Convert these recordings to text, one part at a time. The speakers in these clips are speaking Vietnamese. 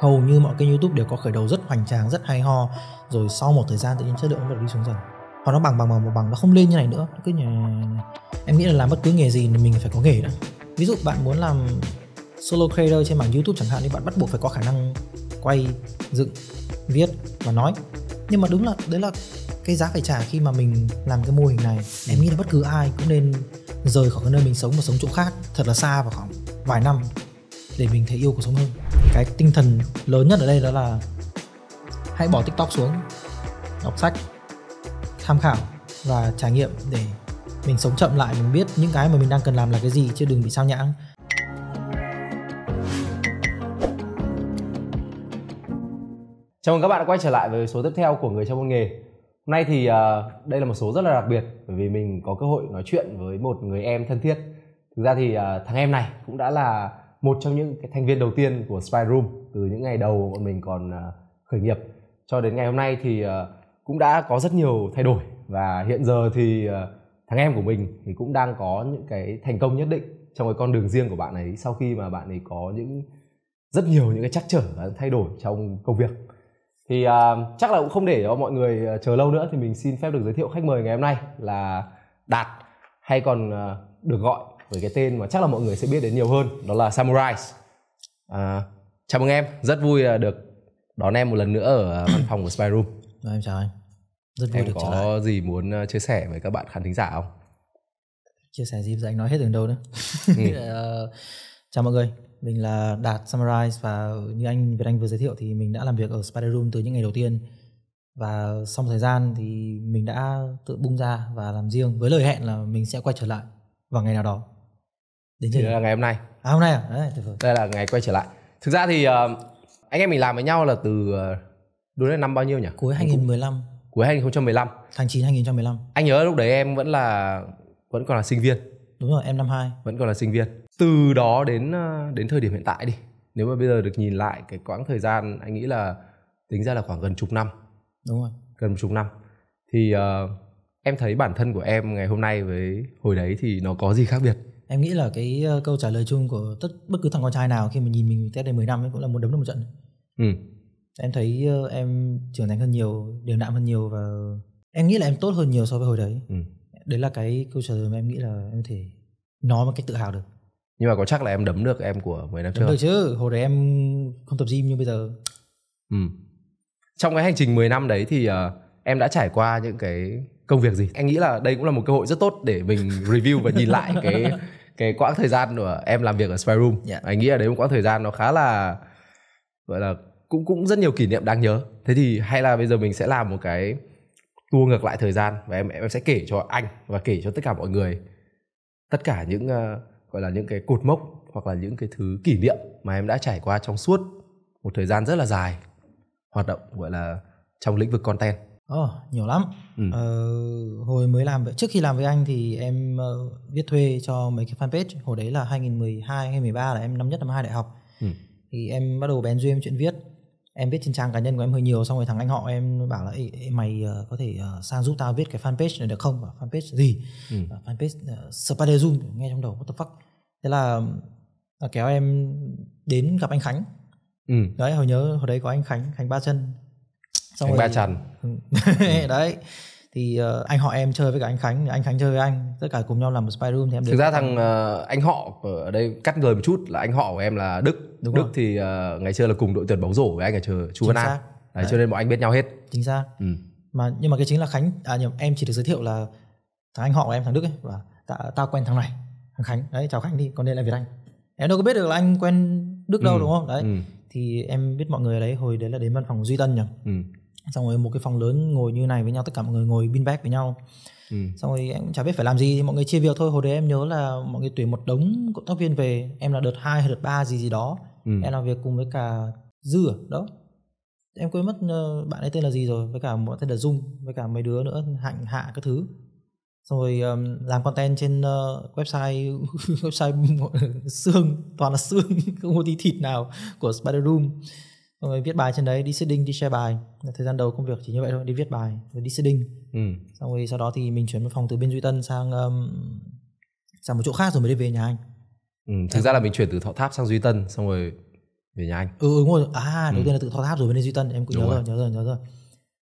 hầu như mọi kênh youtube đều có khởi đầu rất hoành tráng rất hay ho rồi sau một thời gian tự nhiên chất lượng nó đi xuống dần hoặc nó bằng bằng bằng bằng nó không lên như này nữa cứ nhà, em nghĩ là làm bất cứ nghề gì thì mình phải có nghề đó. ví dụ bạn muốn làm solo creator trên mảng youtube chẳng hạn thì bạn bắt buộc phải có khả năng quay dựng viết và nói nhưng mà đúng là đấy là cái giá phải trả khi mà mình làm cái mô hình này em nghĩ là bất cứ ai cũng nên rời khỏi cái nơi mình sống và sống chỗ khác thật là xa và khoảng vài năm để mình thấy yêu cuộc sống hơn cái tinh thần lớn nhất ở đây đó là hãy bỏ tiktok xuống đọc sách tham khảo và trải nghiệm để mình sống chậm lại mình biết những cái mà mình đang cần làm là cái gì chứ đừng bị sao nhãng Chào mừng các bạn đã quay trở lại với số tiếp theo của Người trong môn nghề. Hôm nay thì uh, đây là một số rất là đặc biệt bởi vì mình có cơ hội nói chuyện với một người em thân thiết. Thực ra thì uh, thằng em này cũng đã là một trong những cái thành viên đầu tiên của Spy Room từ những ngày đầu bọn mình còn à, khởi nghiệp cho đến ngày hôm nay thì à, cũng đã có rất nhiều thay đổi và hiện giờ thì à, thằng em của mình thì cũng đang có những cái thành công nhất định trong cái con đường riêng của bạn ấy sau khi mà bạn ấy có những rất nhiều những cái trắc trở và thay đổi trong công việc thì chắc là cũng không để cho mọi người chờ lâu nữa thì mình xin phép được giới thiệu khách mời ngày hôm nay là đạt hay còn được gọi với cái tên mà chắc là mọi người sẽ biết đến nhiều hơn đó là Samurai. À, chào mừng em, rất vui à, được đón em một lần nữa ở à, văn phòng của Spy Room. Rồi, em chào anh. Rất vui em được có trở lại. gì muốn à, chia sẻ với các bạn khán thính giả không? Chia sẻ gì giờ dạ, anh nói hết từ đâu nữa. ừ. Ờ, chào mọi người, mình là Đạt Samurai và như anh Việt Anh vừa giới thiệu thì mình đã làm việc ở Spider Room từ những ngày đầu tiên và xong thời gian thì mình đã tự bung ra và làm riêng với lời hẹn là mình sẽ quay trở lại vào ngày nào đó đến thì đây là ngày hôm nay à hôm nay à Đấy, tuyệt vời. đây là ngày quay trở lại thực ra thì uh, anh em mình làm với nhau là từ uh, đối đến năm bao nhiêu nhỉ cuối 2015 cuối 2015 tháng 9 2015 anh nhớ lúc đấy em vẫn là vẫn còn là sinh viên đúng rồi em năm hai vẫn còn là sinh viên từ đó đến ờ, đến thời điểm hiện tại đi nếu mà bây giờ được nhìn lại cái quãng thời gian anh nghĩ là tính ra là khoảng gần chục năm đúng rồi gần một chục năm thì uh, em thấy bản thân của em ngày hôm nay với hồi đấy thì nó có gì khác biệt em nghĩ là cái ờ, câu trả lời chung của tất bất cứ thằng con trai nào khi mà nhìn mình test đây 10 năm ấy cũng là muốn đấm được một trận ừ. em thấy ờ, em trưởng thành hơn nhiều điều đạm hơn nhiều và em nghĩ là em tốt hơn nhiều so với hồi đấy ừ. đấy là cái câu trả lời mà em nghĩ là em có thể nói một cách tự hào được nhưng mà có chắc là em đấm được em của 10 năm trước được chứ hồi đấy em không tập gym như bây giờ ừ. trong cái hành trình 10 năm đấy thì uh, em đã trải qua những cái công việc gì anh nghĩ là đây cũng là một cơ hội rất tốt để mình review và nhìn lại cái cái quãng thời gian của em làm việc ở Spy Room yeah. Dạ. anh nghĩ là đấy một quãng thời gian nó khá là gọi là cũng cũng rất nhiều kỷ niệm đáng nhớ thế thì hay là bây giờ mình sẽ làm một cái tua ngược lại thời gian và em em sẽ kể cho anh và kể cho tất cả mọi người tất cả những uh, gọi là những cái cột mốc hoặc là những cái thứ kỷ niệm mà em đã trải qua trong suốt một thời gian rất là dài hoạt động gọi là trong lĩnh vực content Ồ, oh, nhiều lắm. Ừ. Ờ, hồi mới làm trước khi làm với anh thì em uh, viết thuê cho mấy cái fanpage hồi đấy là 2012 hay 13 là em năm nhất năm hai đại học. Ừ. Thì em bắt đầu bén duyên chuyện viết. Em viết trên trang cá nhân của em hơi nhiều xong rồi thằng anh họ em bảo là Ê, mày uh, có thể uh, sang giúp tao viết cái fanpage này được không? và fanpage gì? Ừ. Uh, fanpage uh, Spadezoom nghe trong đầu what the fuck. Thế là uh, kéo em đến gặp anh Khánh. Ừ. Đấy, hồi nhớ hồi đấy có anh Khánh, Khánh Ba Chân xong anh rồi ba trần đấy thì uh, anh họ em chơi với cả anh khánh anh khánh chơi với anh tất cả cùng nhau làm một spy room thì em thực ra thằng uh, anh họ ở đây cắt người một chút là anh họ của em là đức Đúng đức rồi. thì uh, ngày xưa là cùng đội tuyển bóng rổ với anh ở chờ chu văn an đấy. cho nên bọn anh biết nhau hết chính xác ừ. mà nhưng mà cái chính là khánh à nhầm em chỉ được giới thiệu là thằng anh họ của em thằng đức ấy và tao ta quen thằng này thằng khánh đấy chào khánh đi còn đây là việt anh em đâu có biết được là anh quen đức đâu ừ. đúng không đấy ừ. thì em biết mọi người ở đấy hồi đấy là đến văn phòng duy tân nhỉ ừ xong rồi một cái phòng lớn ngồi như này với nhau tất cả mọi người ngồi bin bag với nhau ừ. xong rồi em cũng chả biết phải làm gì mọi người chia việc thôi hồi đấy em nhớ là mọi người tuyển một đống cộng tác viên về em là đợt 2 hay đợt 3 gì gì đó ừ. em làm việc cùng với cả dư à? đó em quên mất ờ, bạn ấy tên là gì rồi với cả một tên là dung với cả mấy đứa nữa hạnh hạ các thứ xong rồi um, làm content trên uh, website website xương toàn là xương không có tí thịt nào của spider room mọi người viết bài trên đấy đi seeding, đi share bài thời gian đầu công việc chỉ như vậy thôi đi viết bài rồi đi seeding. ừ. xong rồi sau đó thì mình chuyển văn phòng từ bên duy tân sang um, sang một chỗ khác rồi mới đi về nhà anh ừ, thực ra là mình chuyển từ thọ tháp sang duy tân xong rồi về nhà anh ừ đúng rồi à ừ. đầu ừ. tiên là từ thọ tháp rồi mới đi duy tân em cũng nhớ rồi. rồi nhớ rồi nhớ rồi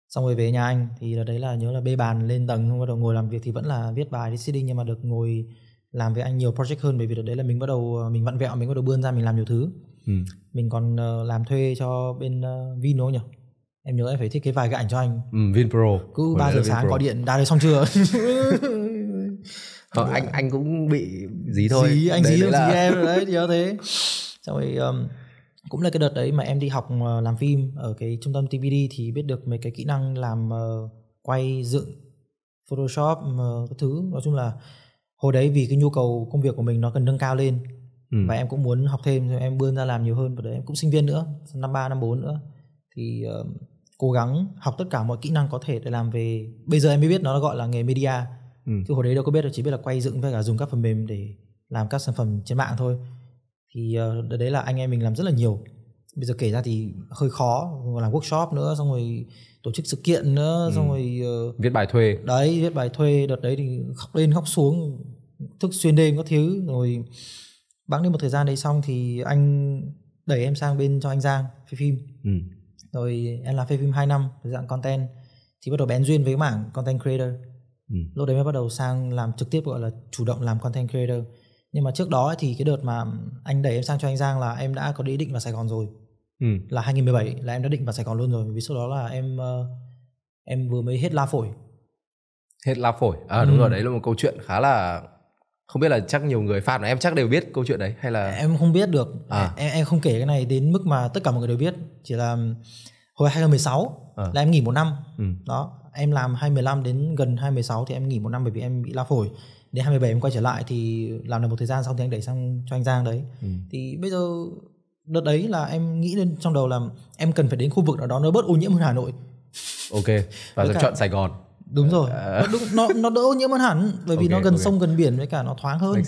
xong rồi về nhà anh thì là đấy là nhớ là bê bàn lên tầng xong bắt đầu ngồi làm việc thì vẫn là viết bài đi seeding nhưng mà được ngồi làm với anh nhiều project hơn bởi vì đợt đấy là mình bắt đầu mình vặn vẹo mình bắt đầu bươn ra mình làm nhiều thứ Ừ. mình còn uh, làm thuê cho bên uh, ờ, Vino nhỉ em nhớ em phải thiết kế vài cái ảnh cho anh ừ, Vinpro cứ ba giờ sáng có điện đã đấy xong chưa Không, ờ, anh anh cũng bị dí thôi dí anh đấy, dí, đấy là... dí em đấy nhớ thế xong rồi um, cũng là cái đợt đấy mà em đi học làm phim ở cái trung tâm TVD thì biết được mấy cái kỹ năng làm uh, quay dựng Photoshop uh, các thứ nói chung là hồi đấy vì cái nhu cầu công việc của mình nó cần nâng cao lên Ừ. và em cũng muốn học thêm em bươn ra làm nhiều hơn và đấy em cũng sinh viên nữa năm ba năm bốn nữa thì uh, cố gắng học tất cả mọi kỹ năng có thể để làm về bây giờ em mới biết nó gọi là nghề media ừ. chứ hồi đấy đâu có biết đâu chỉ biết là quay dựng với cả dùng các phần mềm để làm các sản phẩm trên mạng thôi thì uh, đấy là anh em mình làm rất là nhiều bây giờ kể ra thì hơi khó làm workshop nữa xong rồi tổ chức sự kiện nữa ừ. xong rồi uh, viết bài thuê đấy viết bài thuê đợt đấy thì khóc lên khóc xuống thức xuyên đêm có thứ rồi bẵng đi một thời gian đấy xong thì anh đẩy em sang bên cho anh Giang phê phim ừ. rồi em làm phê phim 2 năm dạng content thì bắt đầu bén duyên với mảng content creator ừ. lúc đấy mới bắt đầu sang làm trực tiếp gọi là chủ động làm content creator nhưng mà trước đó thì cái đợt mà anh đẩy em sang cho anh Giang là em đã có ý định vào Sài Gòn rồi ừ. là 2017 là em đã định vào Sài Gòn luôn rồi vì sau đó là em ờ, em vừa mới hết la phổi hết la phổi à ừ. đúng rồi đấy là một câu chuyện khá là không biết là chắc nhiều người fan của em chắc đều biết câu chuyện đấy hay là em không biết được à. em em không kể cái này đến mức mà tất cả mọi người đều biết chỉ là hồi 2016 à. là em nghỉ một năm ừ. đó em làm 2015 đến gần 2016 thì em nghỉ một năm bởi vì em bị lao phổi đến 27 em quay trở lại thì làm được một thời gian xong thì anh đẩy sang cho anh Giang đấy ừ. thì bây giờ đợt đấy là em nghĩ lên trong đầu là em cần phải đến khu vực nào đó nó bớt ô nhiễm hơn Hà Nội ok và rồi chọn Sài Gòn đúng ờ, rồi à. đúng, nó nó đỡ ô nhiễm hơn hẳn bởi vì okay, nó gần okay. sông gần biển với cả nó thoáng hơn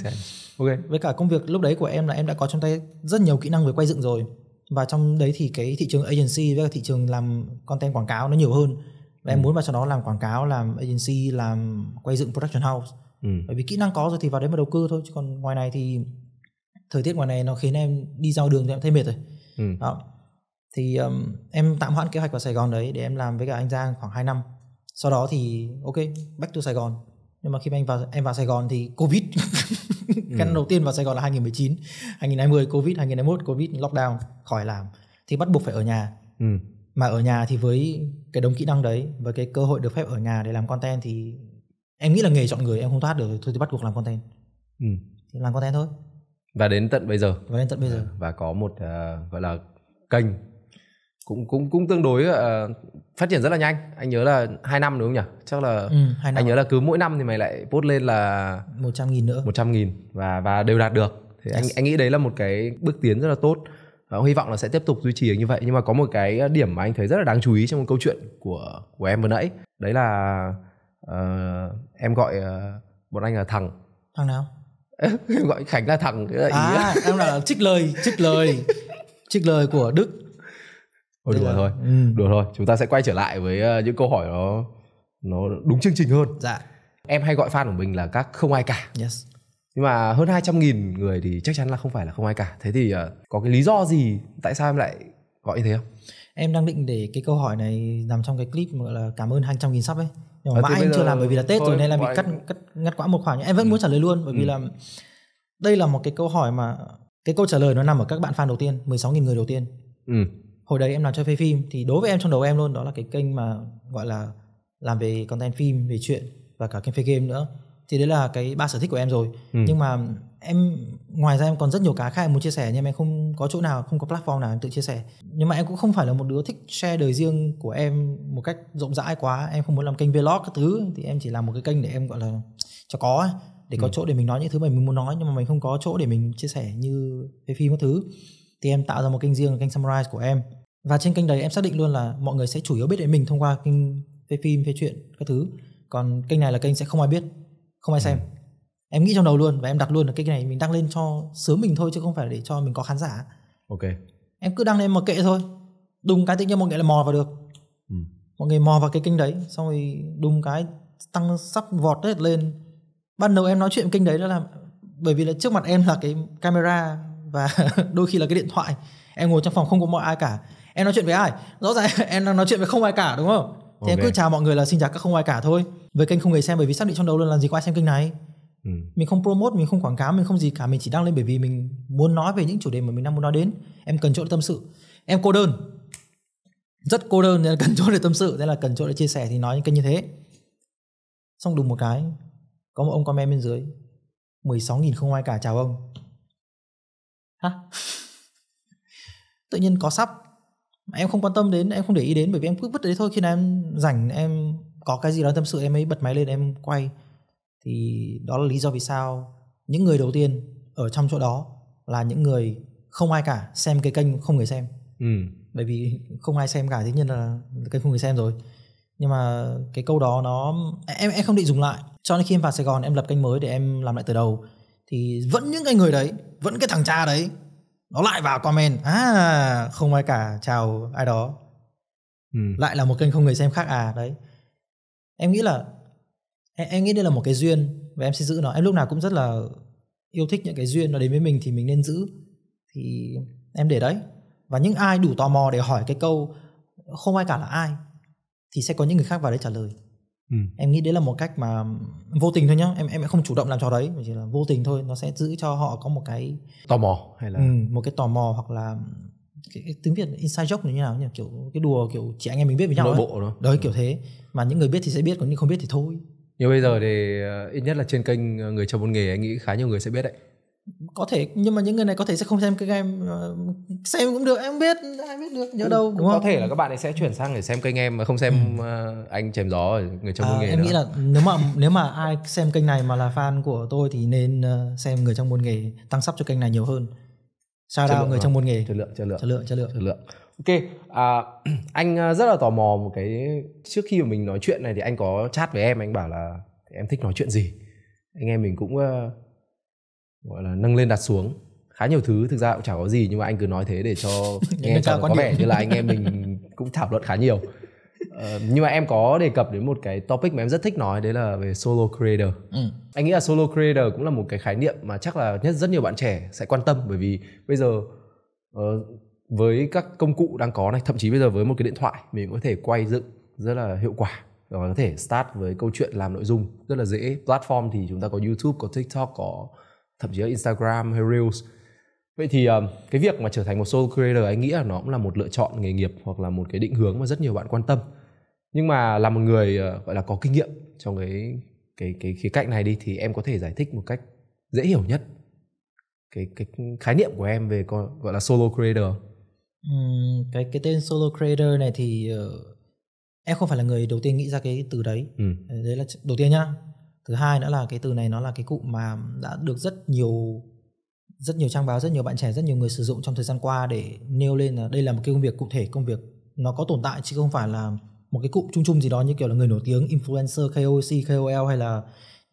ok với cả công việc lúc đấy của em là em đã có trong tay rất nhiều kỹ năng về quay dựng rồi và trong đấy thì cái thị trường agency với cả thị trường làm content quảng cáo nó nhiều hơn và ừ. em muốn vào trong đó làm quảng cáo làm agency làm quay dựng production house ừ. bởi vì kỹ năng có rồi thì vào đấy mà đầu cơ thôi chứ còn ngoài này thì thời tiết ngoài này nó khiến em đi giao đường thì em thấy mệt rồi ừ. đó thì um, em tạm hoãn kế hoạch vào Sài Gòn đấy để em làm với cả anh Giang khoảng 2 năm sau đó thì ok back to Sài Gòn nhưng mà khi mà anh vào em vào Sài Gòn thì Covid căn ừ. đầu tiên vào Sài Gòn là 2019 2020 Covid 2021 Covid lockdown khỏi làm thì bắt buộc phải ở nhà ừ. mà ở nhà thì với cái đống kỹ năng đấy với cái cơ hội được phép ở nhà để làm content thì em nghĩ là nghề chọn người em không thoát được thôi thì bắt buộc làm content ừ. thì làm content thôi và đến tận bây giờ và đến tận bây giờ và có một uh, gọi là kênh cũng cũng cũng tương đối uh, phát triển rất là nhanh anh nhớ là hai năm đúng không nhỉ chắc là ừ, 2 năm. anh nhớ là cứ mỗi năm thì mày lại post lên là một trăm nghìn nữa một trăm nghìn và và đều đạt được thì yes. anh anh nghĩ đấy là một cái bước tiến rất là tốt và hy vọng là sẽ tiếp tục duy trì như vậy nhưng mà có một cái điểm mà anh thấy rất là đáng chú ý trong một câu chuyện của của em vừa nãy đấy là uh, em gọi uh, bọn anh là thằng thằng nào gọi khánh là thằng cái là à, ý à em là trích lời trích lời trích lời của đức thôi đùa thôi ừ. đùa thôi chúng ta sẽ quay trở lại với ờ, những câu hỏi nó nó đúng chương trình hơn dạ em hay gọi fan của mình là các không ai cả yes nhưng mà hơn 200 nghìn người thì chắc chắn là không phải là không ai cả thế thì ờ, có cái lý do gì tại sao em lại gọi như thế không em đang định để cái câu hỏi này nằm trong cái clip gọi là cảm ơn 200 nghìn sắp ấy nhưng mà à, mãi em chưa làm bởi vì là tết thôi, rồi nên là bị cắt cắt ngắt quãng một khoảng em vẫn ừ. muốn trả lời luôn bởi vì ừ. là đây là một cái câu hỏi mà cái câu trả lời nó nằm ở các bạn fan đầu tiên 16.000 người đầu tiên ừ hồi đấy em làm cho phê phim thì đối với em trong đầu em luôn đó là cái kênh mà gọi là làm về content phim về chuyện và cả kênh phê game nữa thì đấy là cái ba sở thích của em rồi ừ. nhưng mà em ngoài ra em còn rất nhiều cá khác em muốn chia sẻ nhưng mà em không có chỗ nào không có platform nào em tự chia sẻ nhưng mà em cũng không phải là một đứa thích share đời riêng của em một cách rộng rãi quá em không muốn làm kênh vlog các thứ thì em chỉ làm một cái kênh để em gọi là cho có ấy. để có ừ. chỗ để mình nói những thứ mà mình muốn nói nhưng mà mình không có chỗ để mình chia sẻ như cái phim các thứ thì em tạo ra một kênh riêng là kênh summarize của em và trên kênh đấy em xác định luôn là mọi người sẽ chủ yếu biết đến mình thông qua kênh phê phim phê chuyện các thứ còn kênh này là kênh sẽ không ai biết không ai ừ. xem ừ. em nghĩ trong đầu luôn và em đặt luôn là kênh này mình đăng lên cho sớm mình thôi chứ không phải để cho mình có khán giả ok em cứ đăng lên mà kệ thôi đùng cái tự nhiên mọi người là mò vào được ừ. mọi người mò vào cái kênh đấy xong rồi đùng cái tăng sắp vọt hết lên ban đầu em nói chuyện kênh đấy đó là bởi vì là trước mặt em là cái camera và đôi khi là cái điện thoại em ngồi trong phòng không có mọi ai cả em nói chuyện với ai rõ ràng em đang nói chuyện với không ai cả đúng không thì em cứ chào mọi người là xin chào các không ai cả thôi với kênh không người xem bởi vì xác định trong đầu luôn là gì có ai xem kênh này ừ. mình không promote mình không quảng cáo mình không gì cả mình chỉ đăng lên bởi vì mình muốn nói về những chủ đề mà mình đang muốn nói đến em cần chỗ để tâm sự em cô đơn rất cô đơn nên là cần chỗ để tâm sự nên là cần chỗ để chia sẻ thì nói những kênh như thế xong đùng một cái có một ông comment bên dưới 16.000 không ai cả chào ông hả tự nhiên có sắp em không quan tâm đến em không để ý đến bởi vì em cứ vứt đấy thôi khi nào em rảnh em có cái gì đó tâm sự em ấy bật máy lên em quay thì đó là lý do vì sao những người đầu tiên ở trong chỗ đó là những người không ai cả xem cái kênh không người xem ừ. bởi vì không ai xem cả thế nhiên là kênh không người xem rồi nhưng mà cái câu đó nó em em không định dùng lại cho nên khi em vào Sài Gòn em lập kênh mới để em làm lại từ đầu thì vẫn những cái người đấy vẫn cái thằng cha đấy nó lại vào comment à không ai cả chào ai đó ừ. lại là một kênh không người xem khác à đấy em nghĩ là em, em nghĩ đây là một cái duyên và em sẽ giữ nó em lúc nào cũng rất là yêu thích những cái duyên nó đến với mình thì mình nên giữ thì em để đấy và những ai đủ tò mò để hỏi cái câu không ai cả là ai thì sẽ có những người khác vào đấy trả lời Ừ. em nghĩ đấy là một cách mà vô tình thôi nhá em em không chủ động làm trò đấy mà chỉ là vô tình thôi nó sẽ giữ cho họ có một cái tò mò hay là ừ, một cái tò mò hoặc là cái, cái tiếng việt inside joke như thế nào nhỉ kiểu cái đùa kiểu chị anh em mình biết với nhau nội bộ đó đấy ừ. kiểu thế mà những người biết thì sẽ biết còn những không biết thì thôi nhưng bây giờ thì ờ, ít nhất là trên kênh ờ, người trong môn nghề anh nghĩ khá nhiều người sẽ biết đấy có thể nhưng mà những người này có thể sẽ không xem cái game ờ, xem cũng được em biết ai biết được nhớ ừ, đâu đúng cũng không? có thể là các bạn ấy sẽ chuyển sang để xem kênh em mà không xem ừ. Ờ, anh chém gió người trong à, môn nghề em nữa. nghĩ là nếu mà nếu mà ai xem kênh này mà là fan của tôi thì nên ờ, xem người trong môn nghề tăng sắp cho kênh này nhiều hơn sao đâu người trong môn nghề chất lượng chất lượng chất lượng chất lượng chất lượng ok à, anh rất là tò mò một cái trước khi mà mình nói chuyện này thì anh có chat với em anh bảo là em thích nói chuyện gì anh em mình cũng gọi là nâng lên đặt xuống khá nhiều thứ thực ra cũng chả có gì nhưng mà anh cứ nói thế để cho nghe cho có điểm. vẻ như là anh em mình cũng thảo luận khá nhiều Uh, nhưng mà em có đề cập đến một cái topic mà em rất thích nói đấy là về solo creator. Ừ. Anh nghĩ là solo creator cũng là một cái khái niệm mà chắc là nhất rất nhiều bạn trẻ sẽ quan tâm bởi vì bây giờ uh, với các công cụ đang có này, thậm chí bây giờ với một cái điện thoại mình có thể quay dựng rất là hiệu quả và có thể start với câu chuyện làm nội dung rất là dễ. Platform thì chúng ta có YouTube, có TikTok, có thậm chí là Instagram hay Reels vậy thì ờ, cái việc mà trở thành một solo creator anh nghĩ là nó cũng là một lựa chọn nghề nghiệp hoặc là một cái định hướng mà rất nhiều bạn quan tâm nhưng mà là một người ờ, gọi là có kinh nghiệm trong cái cái cái khía cạnh này đi thì em có thể giải thích một cách dễ hiểu nhất cái cái khái niệm của em về gọi là solo creator ừ, cái cái tên solo creator này thì uh, em không phải là người đầu tiên nghĩ ra cái từ đấy ừ. đấy là đầu tiên nhá thứ hai nữa là cái từ này nó là cái cụm mà đã được rất nhiều rất nhiều trang báo rất nhiều bạn trẻ rất nhiều người sử dụng trong thời gian qua để nêu lên là đây là một cái công việc cụ thể công việc nó có tồn tại chứ không phải là một cái cụm chung chung gì đó như kiểu là người nổi tiếng influencer KOC KOL hay là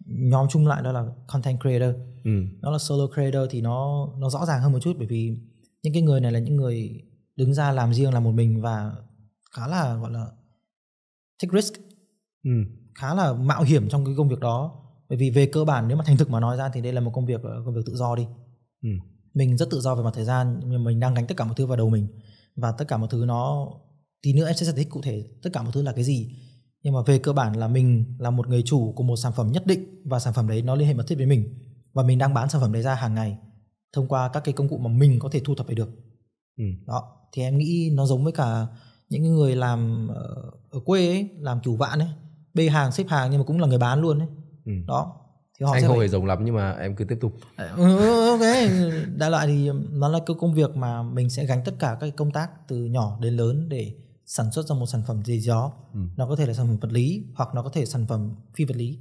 nhóm chung lại đó là content creator ừ. nó là solo creator thì nó nó rõ ràng hơn một chút bởi vì những cái người này là những người đứng ra làm riêng làm một mình và khá là gọi là take risk ừ khá là mạo hiểm trong cái công việc đó bởi vì về cơ bản nếu mà thành thực mà nói ra thì đây là một công việc ờ, công việc tự do đi ừ. mình rất tự do về mặt thời gian nhưng mà mình đang gánh tất cả mọi thứ vào đầu mình và tất cả mọi thứ nó tí nữa em sẽ giải thích cụ thể tất cả mọi thứ là cái gì nhưng mà về cơ bản là mình là một người chủ của một sản phẩm nhất định và sản phẩm đấy nó liên hệ mật thiết với mình và mình đang bán sản phẩm đấy ra hàng ngày thông qua các cái công cụ mà mình có thể thu thập được ừ. đó thì em nghĩ nó giống với cả những người làm ờ, ở quê ấy làm chủ vạn ấy bê hàng xếp hàng nhưng mà cũng là người bán luôn đấy ừ. đó thì họ anh không hề rồng lắm nhưng mà em cứ tiếp tục ờ, ừ, ok đại loại thì nó là cái công việc mà mình sẽ gánh tất cả các công tác từ nhỏ đến lớn để sản xuất ra một sản phẩm gì đó ừ. nó có thể là sản phẩm vật lý hoặc nó có thể sản phẩm phi vật lý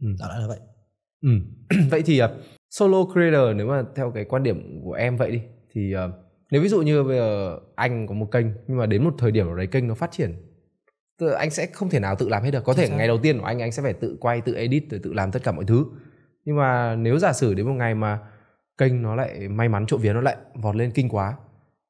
ừ. đại loại là vậy ừ. vậy thì uh, solo creator nếu mà theo cái quan điểm của em vậy đi thì uh, nếu ví dụ như bây giờ anh có một kênh nhưng mà đến một thời điểm ở đấy kênh nó phát triển Tức là anh sẽ không thể nào tự làm hết được có thể ngày đầu tiên của anh anh sẽ phải tự quay tự edit rồi tự làm tất cả mọi thứ nhưng mà nếu giả sử đến một ngày mà kênh nó lại may mắn trộm vía nó lại vọt lên kinh quá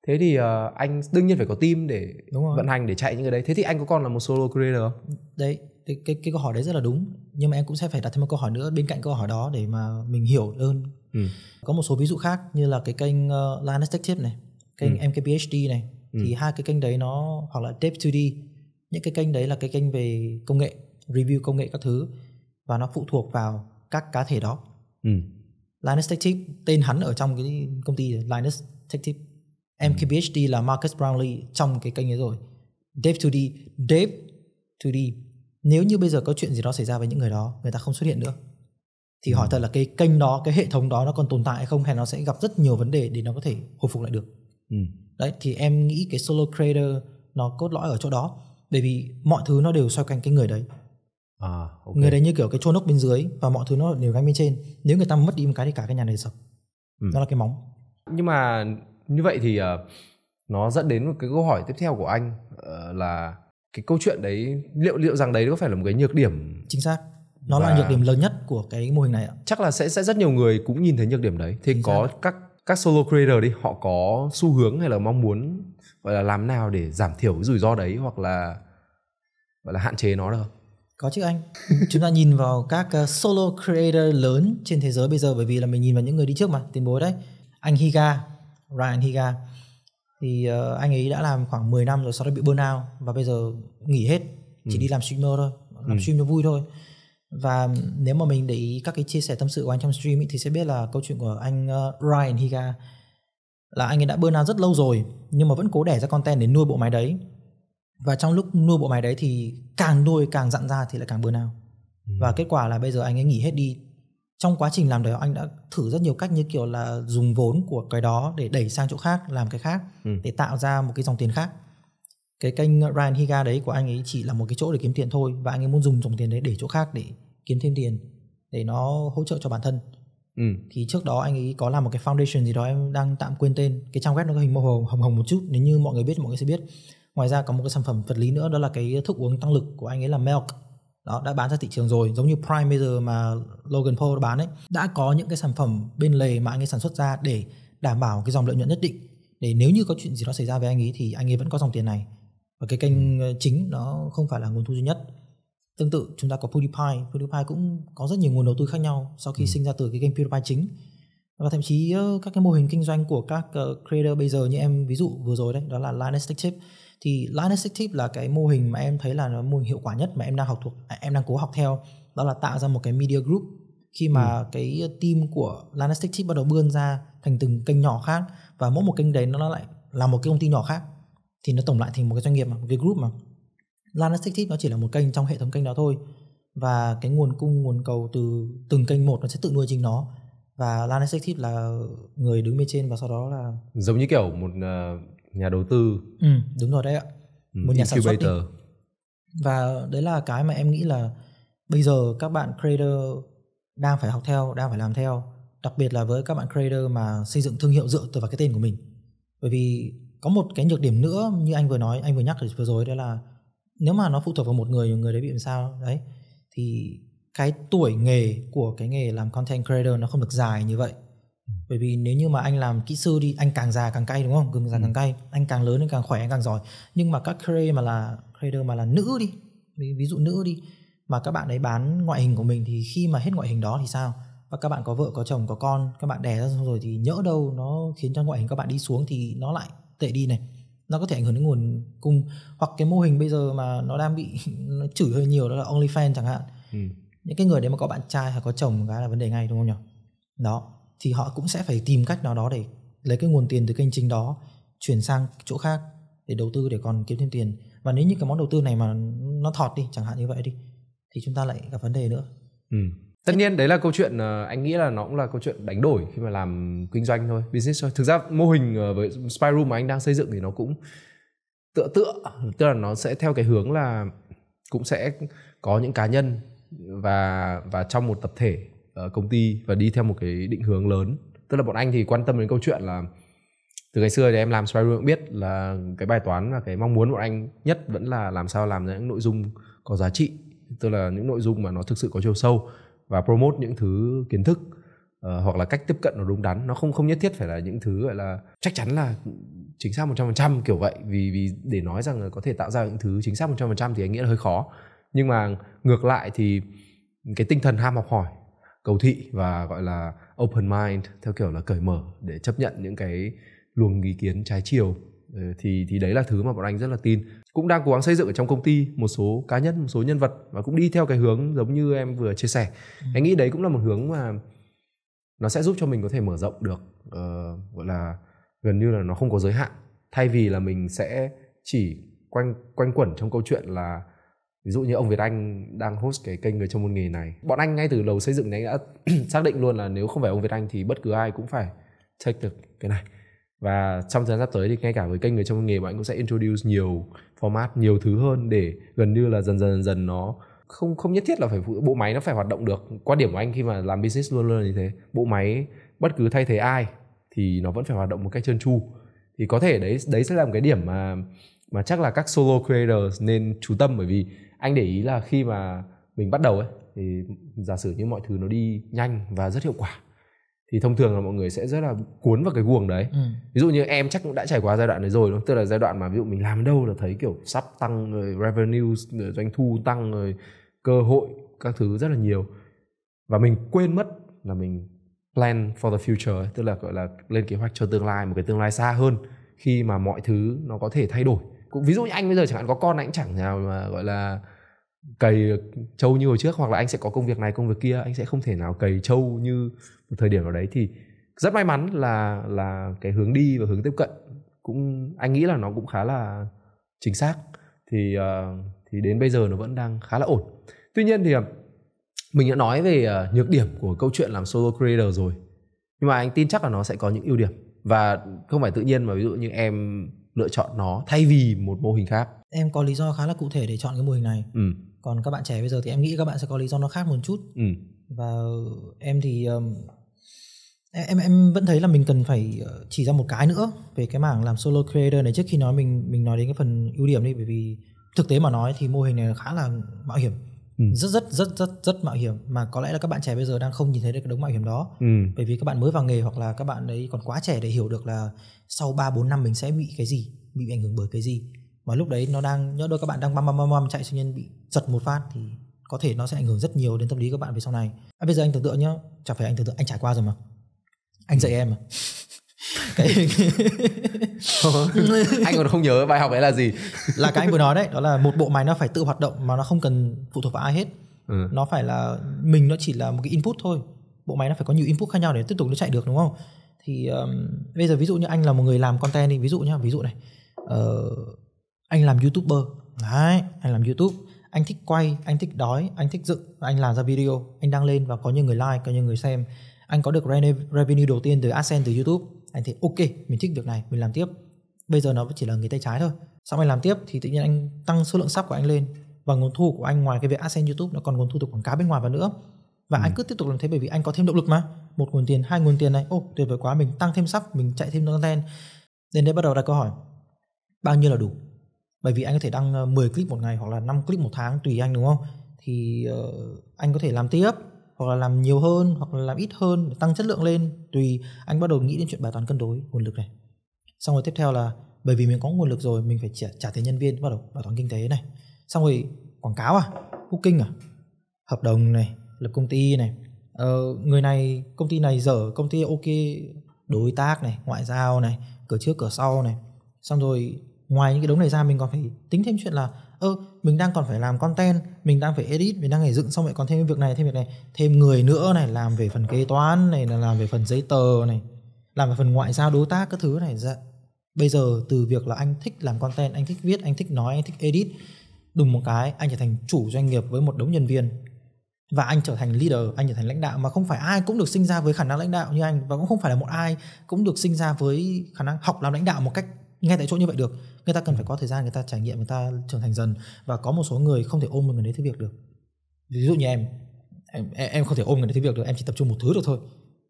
thế thì uh, anh đương nhiên phải có team để vận hành để chạy những cái đấy thế thì anh có còn là một solo creator không đấy cái, cái cái câu hỏi đấy rất là đúng nhưng mà em cũng sẽ phải đặt thêm một câu hỏi nữa bên cạnh câu hỏi đó để mà mình hiểu hơn ừ. có một số ví dụ khác như là cái kênh uh, ờ, Linus Tech Tip này kênh ừ. MKPHD này ừ. thì hai cái kênh đấy nó hoặc là Tape 2D những cái kênh đấy là cái kênh về công nghệ review công nghệ các thứ và nó phụ thuộc vào các cá thể đó ừ. Linus Tech Tip tên hắn ở trong cái công ty Linus Tech Tip ừ. MKBHD là Marcus Brownlee trong cái kênh ấy rồi Dave 2D Dave 2D nếu như bây giờ có chuyện gì đó xảy ra với những người đó người ta không xuất hiện nữa thì ừ. hỏi thật là cái kênh đó cái hệ thống đó nó còn tồn tại hay không hay nó sẽ gặp rất nhiều vấn đề để nó có thể hồi phục lại được ừ. đấy thì em nghĩ cái solo creator nó cốt lõi ở chỗ đó bởi vì mọi thứ nó đều xoay quanh cái người đấy à, okay. người đấy như kiểu cái chôn ốc bên dưới và mọi thứ nó đều gắn bên trên nếu người ta mất đi một cái thì cả cái nhà này sập ừ. đó là cái móng nhưng mà như vậy thì uh, nó dẫn đến một cái câu hỏi tiếp theo của anh uh, là cái câu chuyện đấy liệu liệu rằng đấy có phải là một cái nhược điểm chính xác nó và... là nhược điểm lớn nhất của cái mô hình này ạ chắc là sẽ sẽ rất nhiều người cũng nhìn thấy nhược điểm đấy thì chính có xác. các các solo creator đi họ có xu hướng hay là mong muốn gọi là làm nào để giảm thiểu cái rủi ro đấy hoặc là gọi là hạn chế nó được có chứ anh chúng ta nhìn vào các ờ, solo creator lớn trên thế giới bây giờ bởi vì là mình nhìn vào những người đi trước mà tiền bối đấy anh Higa Ryan Higa thì uh, anh ấy đã làm khoảng 10 năm rồi sau đó bị burnout và bây giờ nghỉ hết chỉ ừ. đi làm streamer thôi làm ừ. stream cho vui thôi và nếu mà mình để ý các cái chia sẻ tâm sự của anh trong stream ý, thì sẽ biết là câu chuyện của anh uh, Ryan Higa là anh ấy đã burnout rất lâu rồi nhưng mà vẫn cố đẻ ra content để nuôi bộ máy đấy và trong lúc nuôi bộ máy đấy thì càng nuôi càng dặn ra thì lại càng burnout ừ. và kết quả là bây giờ anh ấy nghỉ hết đi trong quá trình làm đó anh đã thử rất nhiều cách như kiểu là dùng vốn của cái đó để đẩy sang chỗ khác làm cái khác ừ. để tạo ra một cái dòng tiền khác cái kênh Ryan Higa đấy của anh ấy chỉ là một cái chỗ để kiếm tiền thôi và anh ấy muốn dùng dòng tiền đấy để chỗ khác để kiếm thêm tiền để nó hỗ trợ cho bản thân Ừ. thì trước đó anh ấy có làm một cái foundation gì đó em đang tạm quên tên cái trang web nó có hình màu hồng hồng hồng một chút nếu như mọi người biết mọi người sẽ biết ngoài ra có một cái sản phẩm vật lý nữa đó là cái thức uống tăng lực của anh ấy là milk đó đã bán ra thị trường rồi giống như prime bây giờ mà logan paul bán ấy đã có những cái sản phẩm bên lề mà anh ấy sản xuất ra để đảm bảo cái dòng lợi nhuận nhất định để nếu như có chuyện gì đó xảy ra với anh ấy thì anh ấy vẫn có dòng tiền này và cái kênh ờ, chính nó không phải là nguồn thu duy nhất tương tự chúng ta có PewDiePie PewDiePie cũng có rất nhiều nguồn đầu tư khác nhau sau khi ừ. sinh ra từ cái game PewDiePie chính và thậm chí ờ, các cái mô hình kinh doanh của các ờ, creator bây giờ như em ví dụ vừa rồi đấy đó là Linus Tech Tip thì Linus Tech Tip là cái mô hình mà em thấy là nó mô hình hiệu quả nhất mà em đang học thuộc à, em đang cố học theo đó là tạo ra một cái media group khi mà ừ. cái team của Linus Tech Tip bắt đầu bươn ra thành từng kênh nhỏ khác và mỗi một kênh đấy nó lại là một cái công ty nhỏ khác thì nó tổng lại thành một cái doanh nghiệp mà một cái group mà Lanastic Tip nó chỉ là một kênh trong hệ thống kênh đó thôi và cái nguồn cung nguồn cầu từ từng kênh một nó sẽ tự nuôi chính nó và Lanastic Tip là người đứng bên trên và sau đó là giống như kiểu một ờ, nhà đầu tư ừ, đúng rồi đấy ạ ừ, một nhà sản xuất đi. và đấy là cái mà em nghĩ là bây giờ các bạn creator đang phải học theo đang phải làm theo đặc biệt là với các bạn creator mà xây dựng thương hiệu dựa từ vào cái tên của mình bởi vì có một cái nhược điểm nữa như anh vừa nói anh vừa nhắc vừa rồi đó là nếu mà ừ. nó phụ thuộc vào một người người đấy bị làm sao đấy thì cái tuổi nghề của cái nghề làm content creator nó không được dài như vậy ừ. bởi vì nếu như mà anh làm kỹ sư đi anh càng già càng cay đúng không càng già ừ. càng cay anh càng lớn anh càng khỏe anh càng giỏi nhưng mà các creator mà là creator mà là nữ đi ví dụ nữ đi mà các bạn ấy bán ngoại hình của mình thì khi mà hết ngoại hình đó thì sao và các bạn có vợ có chồng có con các bạn đẻ ra xong rồi thì nhỡ đâu nó khiến cho ngoại hình các bạn đi xuống thì nó lại tệ đi này nó có thể ảnh hưởng đến nguồn cung hoặc cái mô hình bây giờ mà nó đang bị nó chửi hơi nhiều đó là OnlyFans chẳng hạn ừ. những cái người đấy mà có bạn trai hay có chồng cái là vấn đề ngay đúng không nhỉ đó thì họ cũng sẽ phải tìm cách nào đó để lấy cái nguồn tiền từ kênh chính đó chuyển sang chỗ khác để đầu tư để còn kiếm thêm tiền và nếu như cái món đầu tư này mà nó thọt đi chẳng hạn như vậy đi thì chúng ta lại gặp vấn đề nữa ừ tất nhiên đấy là câu chuyện ờ, anh nghĩ là nó cũng là câu chuyện đánh đổi khi mà làm kinh doanh thôi business thôi thực ra mô hình ờ, với spy room mà anh đang xây dựng thì nó cũng tựa tựa tức là nó sẽ theo cái hướng là cũng sẽ có những cá nhân và và trong một tập thể ờ, công ty và đi theo một cái định hướng lớn tức là bọn anh thì quan tâm đến câu chuyện là từ ngày xưa thì em làm spy room cũng biết là cái bài toán và cái mong muốn của anh nhất vẫn là làm sao làm ra những nội dung có giá trị tức là những nội dung mà nó thực sự có chiều sâu và promote những thứ kiến thức uh, hoặc là cách tiếp cận nó đúng đắn nó không không nhất thiết phải là những thứ gọi là chắc chắn là chính xác một trăm kiểu vậy vì vì để nói rằng là có thể tạo ra những thứ chính xác một trăm thì anh nghĩ là hơi khó nhưng mà ngược lại thì cái tinh thần ham học hỏi cầu thị và gọi là open mind theo kiểu là cởi mở để chấp nhận những cái luồng ý kiến trái chiều Ừ, thì thì đấy là thứ mà bọn anh rất là tin cũng đang cố gắng xây dựng ở trong công ty một số cá nhân một số nhân vật và cũng đi theo cái hướng giống như em vừa chia sẻ ừ. anh nghĩ đấy cũng là một hướng mà nó sẽ giúp cho mình có thể mở rộng được uh, gọi là gần như là nó không có giới hạn thay vì là mình sẽ chỉ quanh quanh quẩn trong câu chuyện là ví dụ như ông Việt Anh đang host cái kênh người trong môn nghề này bọn anh ngay từ đầu xây dựng này đã xác định luôn là nếu không phải ông Việt Anh thì bất cứ ai cũng phải take được cái này và trong thời gian sắp tới thì ngay cả với kênh người trong nghề bọn anh cũng sẽ introduce nhiều format nhiều thứ hơn để gần như là dần dần dần, dần nó không không nhất thiết là phải bộ máy nó phải hoạt động được quan điểm của anh khi mà làm business luôn luôn là như thế bộ máy bất cứ thay thế ai thì nó vẫn phải hoạt động một cách trơn tru thì có thể đấy đấy sẽ là một cái điểm mà mà chắc là các solo creators nên chú tâm bởi vì anh để ý là khi mà mình bắt đầu ấy thì giả sử như mọi thứ nó đi nhanh và rất hiệu quả thì thông thường là mọi người sẽ rất là cuốn vào cái guồng đấy ừ. ví dụ như em chắc cũng đã trải qua giai đoạn đấy rồi đúng tức là giai đoạn mà ví dụ mình làm đâu là thấy kiểu sắp tăng rồi revenue rồi doanh thu tăng rồi cơ hội các thứ rất là nhiều và mình quên mất là mình plan for the future tức là gọi là lên kế hoạch cho tương lai một cái tương lai xa hơn khi mà mọi thứ nó có thể thay đổi cũng ví dụ như anh bây giờ chẳng hạn có con anh chẳng nào mà gọi là cày trâu như hồi trước hoặc là anh sẽ có công việc này công việc kia anh sẽ không thể nào cày trâu như một thời điểm nào đấy thì rất may mắn là là cái hướng đi và hướng tiếp cận cũng anh nghĩ là nó cũng khá là chính xác thì ờ, thì đến bây giờ nó vẫn đang khá là ổn tuy nhiên thì ờ, mình đã nói về ờ, nhược điểm của câu chuyện làm solo creator rồi nhưng mà anh tin chắc là nó sẽ có những ưu điểm và không phải tự nhiên mà ví dụ như em lựa chọn nó thay vì một mô hình khác em có lý do khá là cụ thể để chọn cái mô hình này ừ còn các bạn trẻ bây giờ thì em nghĩ các bạn sẽ có lý do nó khác một chút ừ. và em thì em em vẫn thấy là mình cần phải ờ, chỉ ra một cái nữa về cái mảng làm solo creator này trước khi nói mình mình nói đến cái phần ưu điểm đi bởi vì thực tế mà nói thì mô hình này khá là mạo hiểm ừ. rất rất rất rất rất mạo hiểm mà có lẽ là các bạn trẻ bây giờ đang không nhìn thấy được cái đống mạo hiểm đó ừ. bởi vì các bạn mới vào nghề hoặc là các bạn ấy còn quá trẻ để hiểu được là sau 3 bốn năm mình sẽ bị cái gì bị ảnh hưởng bởi cái gì mà lúc đấy nó đang nhớ đôi các bạn đang băm băm băm băm chạy tự nhân bị giật một phát thì có thể nó sẽ ảnh hưởng rất nhiều đến tâm lý các bạn về sau này à, bây giờ anh tưởng tượng nhá chẳng phải anh tưởng tượng anh trải qua rồi mà anh dạy em mà cái anh còn không nhớ bài học ấy là gì là cái anh vừa nói đấy đó là một bộ máy nó phải tự hoạt động mà nó không cần phụ thuộc vào ai hết ừ. nó phải là mình nó chỉ là một cái input thôi bộ máy nó phải có nhiều input khác nhau để tiếp tục nó chạy được đúng không thì um, bây giờ ví dụ như anh là một người làm content đi ví dụ nhá ví dụ này uh, anh làm youtuber đấy anh làm youtube anh thích quay anh thích đói anh thích dựng và anh làm ra video anh đăng lên và có nhiều người like có nhiều người xem anh có được revenue đầu tiên từ adsense từ youtube anh thấy ok mình thích việc này mình làm tiếp bây giờ nó chỉ là người tay trái thôi xong anh làm tiếp thì tự nhiên anh tăng số lượng sắp của anh lên và nguồn thu của anh ngoài cái việc adsense youtube nó còn nguồn thu từ quảng cáo bên ngoài và nữa và ừ. anh cứ tiếp tục làm thế bởi vì anh có thêm động lực mà một nguồn tiền hai nguồn tiền này ô tuyệt vời quá mình tăng thêm sắp, mình chạy thêm content nên đây bắt đầu đặt câu hỏi bao nhiêu là đủ bởi vì anh có thể đăng 10 ờ, clip một ngày hoặc là 5 clip một tháng tùy anh đúng không thì uh, anh có thể làm tiếp hoặc là làm nhiều hơn hoặc là làm ít hơn để tăng chất lượng lên tùy anh bắt đầu nghĩ đến chuyện bài toán cân đối nguồn lực này xong rồi tiếp theo là bởi vì mình có nguồn lực rồi mình phải trả, trả tiền nhân viên bắt đầu bài toán kinh tế này xong rồi quảng cáo à booking à hợp đồng này lập công ty này ờ, người này công ty này dở công ty ok đối tác này ngoại giao này cửa trước cửa sau này xong rồi ngoài những cái đống này ra mình còn phải tính thêm chuyện là ơ mình đang còn phải làm content mình đang phải edit mình đang phải dựng xong lại còn thêm việc này thêm việc này thêm người nữa này làm về phần kế toán này là làm về phần giấy tờ này làm về phần ngoại giao đối tác các thứ này dạ. bây giờ từ việc là anh thích làm content anh thích viết anh thích nói anh thích edit đùng một cái anh trở thành chủ doanh nghiệp với một đống nhân viên và anh trở thành leader anh trở thành lãnh đạo mà không phải ai cũng được sinh ra với khả năng lãnh đạo như anh và cũng không phải là một ai cũng được sinh ra với khả năng học làm lãnh đạo một cách ngay tại chỗ như vậy được người ta cần phải có thời gian người ta trải nghiệm người ta trưởng thành dần và có một số người không thể ôm người đấy thứ việc được ví dụ như em em, em không thể ôm người đấy thứ việc được em chỉ tập trung một thứ được thôi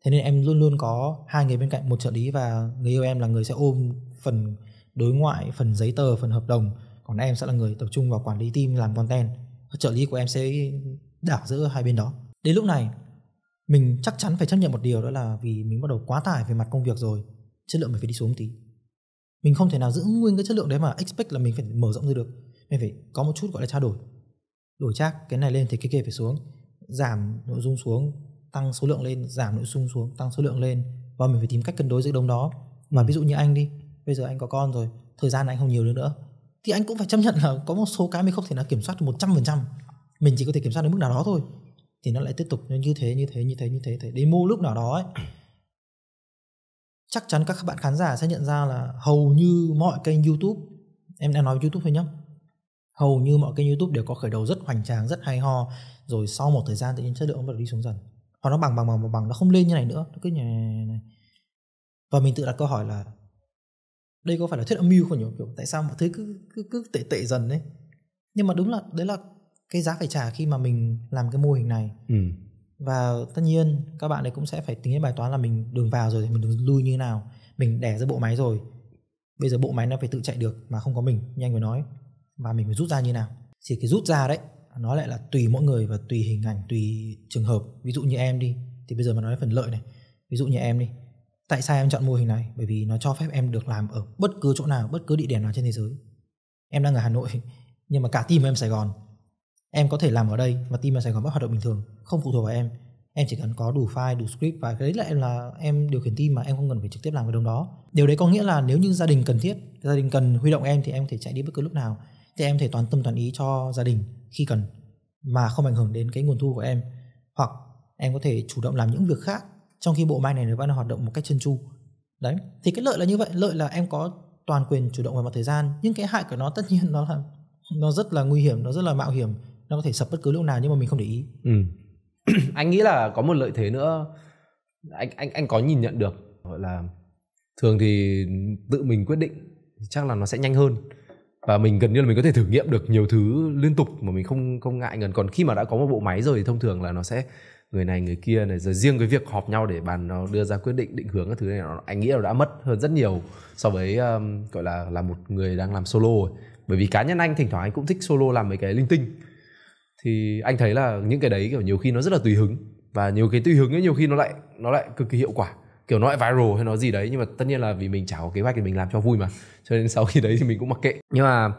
thế nên em luôn luôn có hai người bên cạnh một trợ lý và người yêu em là người sẽ ôm phần đối ngoại phần giấy tờ phần hợp đồng còn em sẽ là người tập trung vào quản lý team làm content trợ lý của em sẽ đảo giữa hai bên đó đến lúc này mình chắc chắn phải chấp nhận một điều đó là vì mình bắt đầu quá tải về mặt công việc rồi chất lượng mình phải đi xuống một tí mình không thể nào giữ nguyên cái chất lượng đấy mà expect là mình phải mở rộng ra được mình phải có một chút gọi là trao đổi đổi chắc cái này lên thì cái kia phải xuống giảm nội dung xuống tăng số lượng lên giảm nội dung xuống tăng số lượng lên và mình phải tìm cách cân đối giữa đông đó mà ví dụ như anh đi bây giờ anh có con rồi thời gian anh không nhiều nữa nữa thì anh cũng phải chấp nhận là có một số cái mình không thể nào kiểm soát được một trăm phần trăm mình chỉ có thể kiểm soát đến mức nào đó thôi thì nó lại tiếp tục như thế như thế như thế như thế, thế. đến mua lúc nào đó ấy chắc chắn các bạn khán giả sẽ nhận ra là hầu như mọi kênh youtube em đang nói youtube thôi nhé hầu như mọi kênh youtube đều có khởi đầu rất hoành tráng rất hay ho rồi sau một thời gian tự nhiên chất lượng bắt đầu đi xuống dần hoặc nó bằng bằng bằng bằng nó không lên như này nữa nó cứ như này, này. và mình tự đặt câu hỏi là đây có phải là thuyết âm mưu không nhiều kiểu tại sao mọi thứ cứ cứ cứ tệ tệ dần đấy nhưng mà đúng là đấy là cái giá phải trả khi mà mình làm cái mô hình này ừ và tất nhiên các bạn ấy cũng sẽ phải tính đến bài toán là mình đường vào rồi thì mình đường lui như thế nào mình đẻ ra bộ máy rồi bây giờ bộ máy nó phải tự chạy được mà không có mình nhanh vừa nói và mình phải rút ra như nào thì cái rút ra đấy nó lại là tùy mỗi người và tùy hình ảnh tùy trường hợp ví dụ như em đi thì bây giờ mà nói phần lợi này ví dụ như em đi tại sao em chọn mô hình này bởi vì nó cho phép em được làm ở bất cứ chỗ nào bất cứ địa điểm nào trên thế giới em đang ở hà nội nhưng mà cả team em sài gòn em có thể làm ở đây mà team ở Sài Gòn vẫn hoạt động bình thường không phụ thuộc vào em em chỉ cần có đủ file đủ script và cái đấy là em là em điều khiển team mà em không cần phải trực tiếp làm cái đồng đó điều đấy có nghĩa là nếu như gia đình cần thiết gia đình cần huy động em thì em có thể chạy đi bất cứ lúc nào thì em thể toàn tâm toàn ý cho gia đình khi cần mà không ảnh hưởng đến cái nguồn thu của em hoặc em có thể chủ động làm những việc khác trong khi bộ máy này nó vẫn hoạt động một cách chân chu đấy thì cái lợi là như vậy lợi là em có toàn quyền chủ động về mặt thời gian nhưng cái hại của nó tất nhiên nó là nó rất là nguy hiểm nó rất là mạo hiểm nó có thể sập bất cứ lúc nào nhưng mà mình không để ý ừ. anh nghĩ là có một lợi thế nữa anh anh anh có nhìn nhận được gọi là thường thì tự mình quyết định chắc là nó sẽ nhanh hơn và mình gần như là mình có thể thử nghiệm được nhiều thứ liên tục mà mình không không ngại ngần còn khi mà đã có một bộ máy rồi thì thông thường là nó sẽ người này người kia này rồi riêng cái việc họp nhau để bàn nó đưa ra quyết định định hướng các thứ này nó, anh nghĩ là đã mất hơn rất nhiều so với um, gọi là là một người đang làm solo rồi bởi vì cá nhân anh thỉnh thoảng anh cũng thích solo làm mấy cái linh tinh thì anh thấy là những cái đấy kiểu nhiều khi nó rất là tùy hứng và nhiều cái tùy hứng ấy nhiều khi nó lại nó lại cực kỳ hiệu quả kiểu nó lại viral hay nó gì đấy nhưng mà tất nhiên là vì mình chả có kế hoạch thì mình làm cho vui mà cho nên sau khi đấy thì mình cũng mặc kệ nhưng mà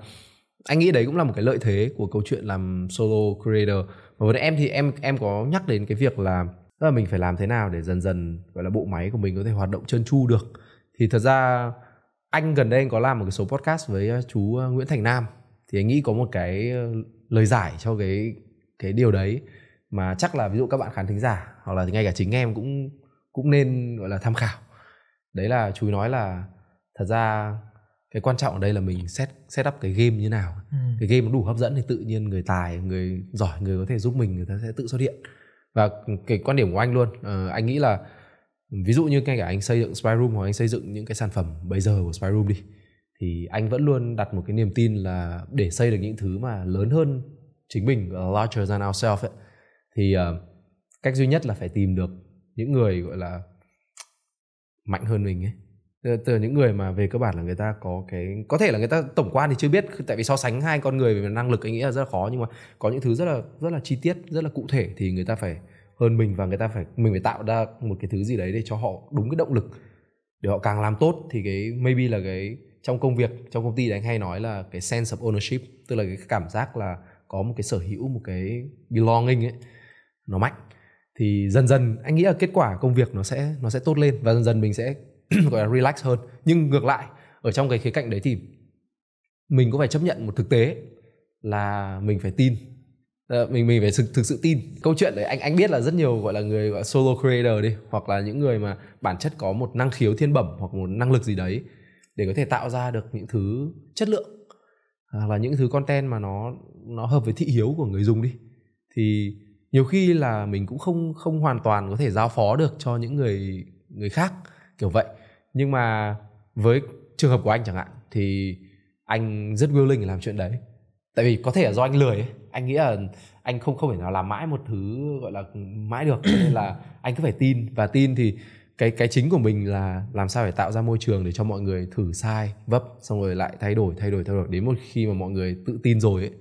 anh nghĩ đấy cũng là một cái lợi thế của câu chuyện làm solo creator và với em thì em em có nhắc đến cái việc là là mình phải làm thế nào để dần dần gọi là bộ máy của mình có thể hoạt động trơn tru được thì thật ra anh gần đây anh có làm một cái số podcast với ờ, chú ờ, Nguyễn Thành Nam thì anh nghĩ có một cái ờ, lời giải cho cái cái điều đấy mà chắc là ví dụ các bạn khán thính giả hoặc là ngay cả chính em cũng cũng nên gọi là tham khảo đấy là chú nói là thật ra cái quan trọng ở đây là mình set set up cái game như nào ừ. cái game nó đủ hấp dẫn thì tự nhiên người tài người giỏi người có thể giúp mình người ta sẽ tự xuất hiện và cái quan điểm của anh luôn uh, anh nghĩ là ví dụ như ngay cả anh xây dựng spy room hoặc anh xây dựng những cái sản phẩm bây giờ của spy room đi thì anh vẫn luôn đặt một cái niềm tin là để xây được những thứ mà lớn hơn chính mình ờ, larger than ourselves ấy, thì ờ, cách duy nhất là phải tìm được những người gọi là mạnh hơn mình ấy từ, ờ, từ những người mà về cơ bản là người ta có cái có thể là người ta tổng quan thì chưa biết tại vì so sánh hai con người về năng lực anh nghĩ là rất là khó nhưng mà có những thứ rất là rất là chi tiết rất là cụ thể thì người ta phải hơn mình và người ta phải mình phải tạo ra một cái thứ gì đấy để cho họ đúng cái động lực để họ càng làm tốt thì cái maybe là cái trong công việc trong công ty thì anh hay nói là cái sense of ownership tức là cái cảm giác là có một cái sở hữu một cái belonging ấy nó mạnh thì dần dần anh nghĩ là kết quả công việc nó sẽ nó sẽ tốt lên và dần dần mình sẽ gọi là relax hơn nhưng ngược lại ở trong cái khía cạnh đấy thì mình cũng phải chấp nhận một thực tế là mình phải tin ờ, mình mình phải thực, thực sự tin câu chuyện đấy anh anh biết là rất nhiều gọi là người gọi solo creator đi hoặc là những người mà bản chất có một năng khiếu thiên bẩm hoặc một năng lực gì đấy để có thể tạo ra được những thứ chất lượng hoặc là những thứ content mà nó nó hợp với thị hiếu của người dùng đi thì nhiều khi là mình cũng không không hoàn toàn có thể giao phó được cho những người người khác kiểu vậy nhưng mà với trường hợp của anh chẳng hạn thì anh rất willing làm chuyện đấy tại vì có thể là do anh lười ấy. anh nghĩ là anh không không thể nào làm mãi một thứ gọi là mãi được cho nên là anh cứ phải tin và tin thì cái cái chính của mình là làm sao phải tạo ra môi trường để cho mọi người thử sai vấp xong rồi lại thay đổi thay đổi thay đổi đến một khi mà mọi người tự tin rồi ấy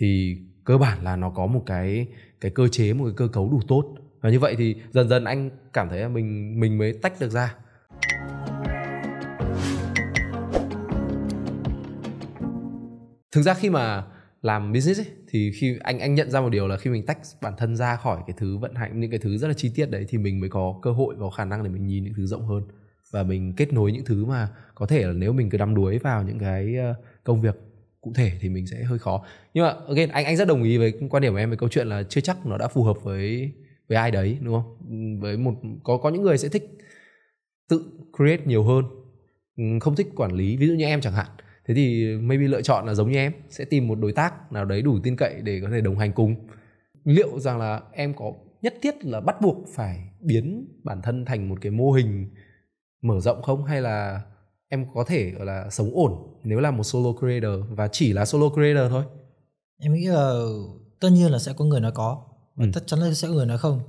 thì cơ bản là nó có một cái cái cơ chế một cái cơ cấu đủ tốt và như vậy thì dần dần anh cảm thấy là mình mình mới tách được ra thực ra khi mà làm business ấy, thì khi anh anh nhận ra một điều là khi mình tách bản thân ra khỏi cái thứ vận hành những cái thứ rất là chi tiết đấy thì mình mới có cơ hội và khả năng để mình nhìn những thứ rộng hơn và mình kết nối những thứ mà có thể là nếu mình cứ đắm đuối vào những cái ờ, công việc cụ thể thì mình sẽ hơi khó nhưng mà again anh anh rất đồng ý với quan điểm của em về câu chuyện là chưa chắc nó đã phù hợp với với ai đấy đúng không ừ, với một có có những người sẽ thích tự create nhiều hơn ừ, không thích quản lý ví dụ như em chẳng hạn thế thì maybe lựa chọn là giống như em sẽ tìm một đối tác nào đấy đủ tin cậy để có thể đồng hành cùng liệu rằng là em có nhất thiết là bắt buộc phải biến bản thân thành một cái mô hình mở rộng không hay là em có thể là sống ổn nếu là một solo creator và chỉ là solo creator thôi em nghĩ là tất nhiên là sẽ có người nói có ừ. chắc chắn là sẽ có người nói không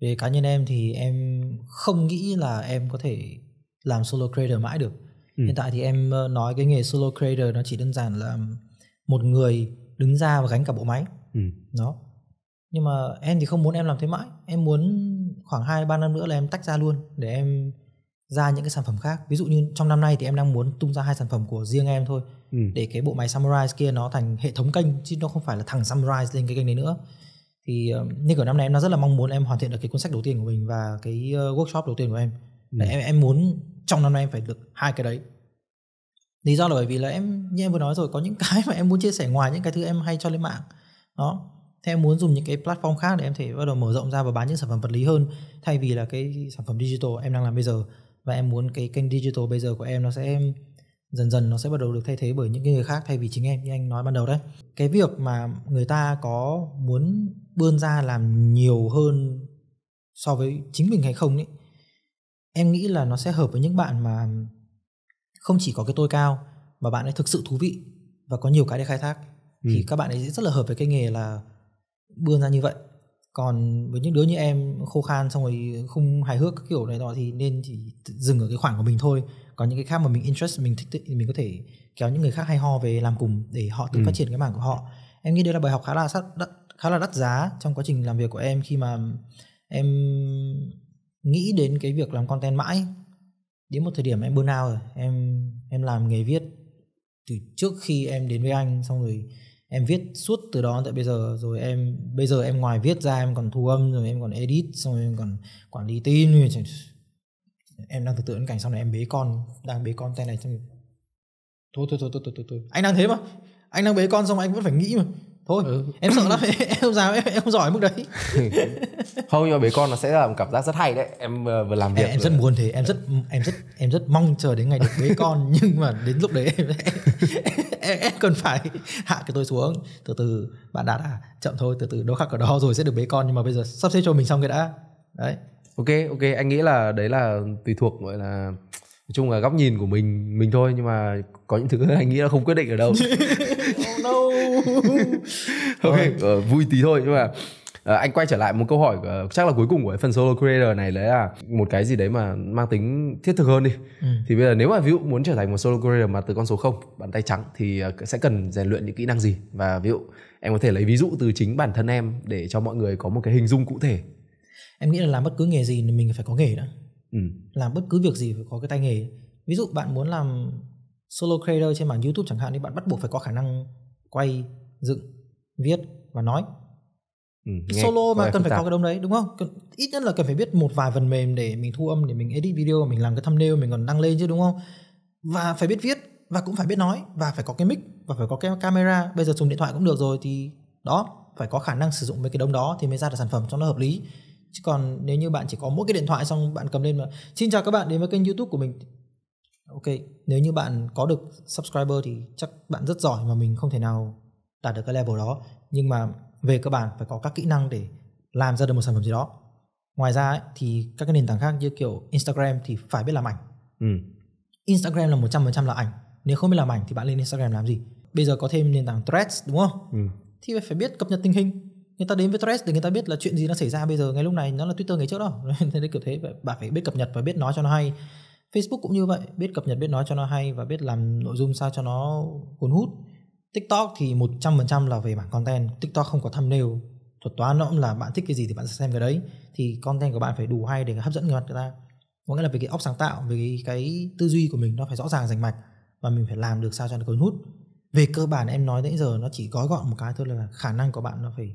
về cá nhân em thì em không nghĩ là em có thể làm solo creator mãi được ừ. hiện tại thì em ờ, nói cái nghề solo creator nó chỉ đơn giản là một người đứng ra và gánh cả bộ máy ừ. nhưng mà em thì không muốn em làm thế mãi em muốn khoảng hai ba năm nữa là em tách ra luôn để em ra những cái sản phẩm khác ví dụ như trong năm nay thì em đang muốn tung ra hai sản phẩm của riêng em thôi ừ. để cái bộ máy samurai kia nó thành hệ thống kênh chứ nó không phải là thằng samurai lên cái kênh đấy nữa thì ờ, như kiểu năm nay em nó rất là mong muốn em hoàn thiện được cái cuốn sách đầu tiên của mình và cái ờ, workshop đầu tiên của em ừ. Để em em muốn trong năm nay em phải được hai cái đấy lý do là bởi vì là em như em vừa nói rồi có những cái mà em muốn chia sẻ ngoài những cái thứ em hay cho lên mạng đó thế em muốn dùng những cái platform khác để em thể bắt đầu mở rộng ra và bán những sản phẩm vật lý hơn thay vì là cái sản phẩm digital em đang làm bây giờ và em muốn cái kênh digital bây giờ của em nó sẽ em dần dần nó sẽ bắt đầu được thay thế bởi những người khác thay vì chính em như anh nói ban đầu đấy cái việc mà người ta có muốn bươn ra làm nhiều hơn so với chính mình hay không ấy em nghĩ là nó sẽ hợp với những bạn mà không chỉ có cái tôi cao mà bạn ấy thực sự thú vị và có nhiều cái để khai thác ừ. thì các bạn ấy rất là hợp với cái nghề là bươn ra như vậy còn với những đứa như em khô khan xong rồi không hài hước kiểu này đó thì nên chỉ dừng ở cái khoảng của mình thôi còn những cái khác mà mình interest mình thích, thì mình có thể kéo những người khác hay ho về làm cùng để họ tự ừ. phát triển cái mảng của họ em nghĩ đây là bài học khá là sát, khá là đắt giá trong quá trình làm việc của em khi mà em nghĩ đến cái việc làm content mãi đến một thời điểm em burnout rồi em em làm nghề viết từ trước khi em đến với anh xong rồi em viết suốt từ đó tới bây giờ rồi em bây giờ em ngoài viết ra em còn thu âm rồi em còn edit xong rồi em còn quản lý tin em đang tưởng tượng cảnh sau này em bế con đang bế con tay này xong thôi thôi thôi thôi thôi thôi, thôi. anh đang thế mà anh đang bế con xong anh vẫn phải nghĩ mà thôi ừ. em sợ lắm em không dám em, em không giỏi mức đấy không nhưng mà bế con nó sẽ là một cảm giác rất hay đấy em ờ, vừa làm việc em, em rất buồn thế em rất em rất em rất mong chờ đến ngày được bế con nhưng mà đến lúc đấy em, em, em cần phải hạ cái tôi xuống từ từ bạn đã à chậm thôi từ từ đâu khắc ở đó rồi sẽ được bế con nhưng mà bây giờ sắp xếp cho mình xong cái đã đấy ok ok anh nghĩ là đấy là tùy thuộc gọi là nói chung là góc nhìn của mình mình thôi nhưng mà có những thứ anh nghĩ là không quyết định ở đâu oh ok uh, vui tí thôi nhưng mà À, anh quay trở lại một câu hỏi ờ, chắc là cuối cùng của phần solo creator này đấy là à, một cái gì đấy mà mang tính thiết thực hơn đi ừ. thì bây giờ nếu mà ví dụ muốn trở thành một solo creator mà từ con số 0 bàn tay trắng thì sẽ cần rèn luyện những kỹ năng gì và ví dụ em có thể lấy ví dụ từ chính bản thân em để cho mọi người có một cái hình dung cụ thể em nghĩ là làm bất cứ nghề gì thì mình phải có nghề đó Ừ. làm bất cứ việc gì phải có cái tay nghề ví dụ bạn muốn làm solo creator trên mảng youtube chẳng hạn thì bạn bắt buộc phải có khả năng quay dựng viết và nói ừ, solo mà cần phải có cái đông đấy đúng không cần, ít nhất là cần phải biết một vài phần mềm để mình thu âm để mình edit video mình làm cái thumbnail mình còn đăng lên chứ đúng không và phải biết viết và cũng phải biết nói và phải có cái mic và phải có cái camera bây giờ dùng điện thoại cũng được rồi thì đó phải có khả năng sử dụng mấy cái đống đó thì mới ra được sản phẩm cho nó hợp lý chứ còn nếu như bạn chỉ có mỗi cái điện thoại xong bạn cầm lên mà xin chào các bạn đến với kênh youtube của mình ok nếu như bạn có được subscriber thì chắc bạn rất giỏi mà mình không thể nào đạt được cái level đó nhưng mà về cơ bản phải có các kỹ năng để làm ra được một sản phẩm gì đó ngoài ra ấy, thì các cái nền tảng khác như kiểu instagram thì phải biết làm ảnh ừ. instagram là 100% là ảnh nếu không biết làm ảnh thì bạn lên instagram làm gì bây giờ có thêm nền tảng threads đúng không ừ. thì phải biết cập nhật tình hình người ta đến với Threads để người ta biết là chuyện gì nó xảy ra bây giờ ngay lúc này nó là Twitter ngày trước đó thế đấy kiểu thế bạn phải biết cập nhật và biết nói cho nó hay Facebook cũng như vậy biết cập nhật biết nói cho nó hay và biết làm nội dung sao cho nó cuốn hút TikTok thì 100% là về bản content TikTok không có thumbnail thuật toán nó cũng là bạn thích cái gì thì bạn sẽ xem cái đấy thì content của bạn phải đủ hay để hấp dẫn người mặt người ta có nghĩa là về cái óc sáng tạo về cái, cái tư duy của mình nó phải rõ ràng rành mạch và mình phải làm được sao cho nó cuốn hút về cơ bản em nói đến giờ nó chỉ gói gọn một cái thôi là khả năng của bạn nó phải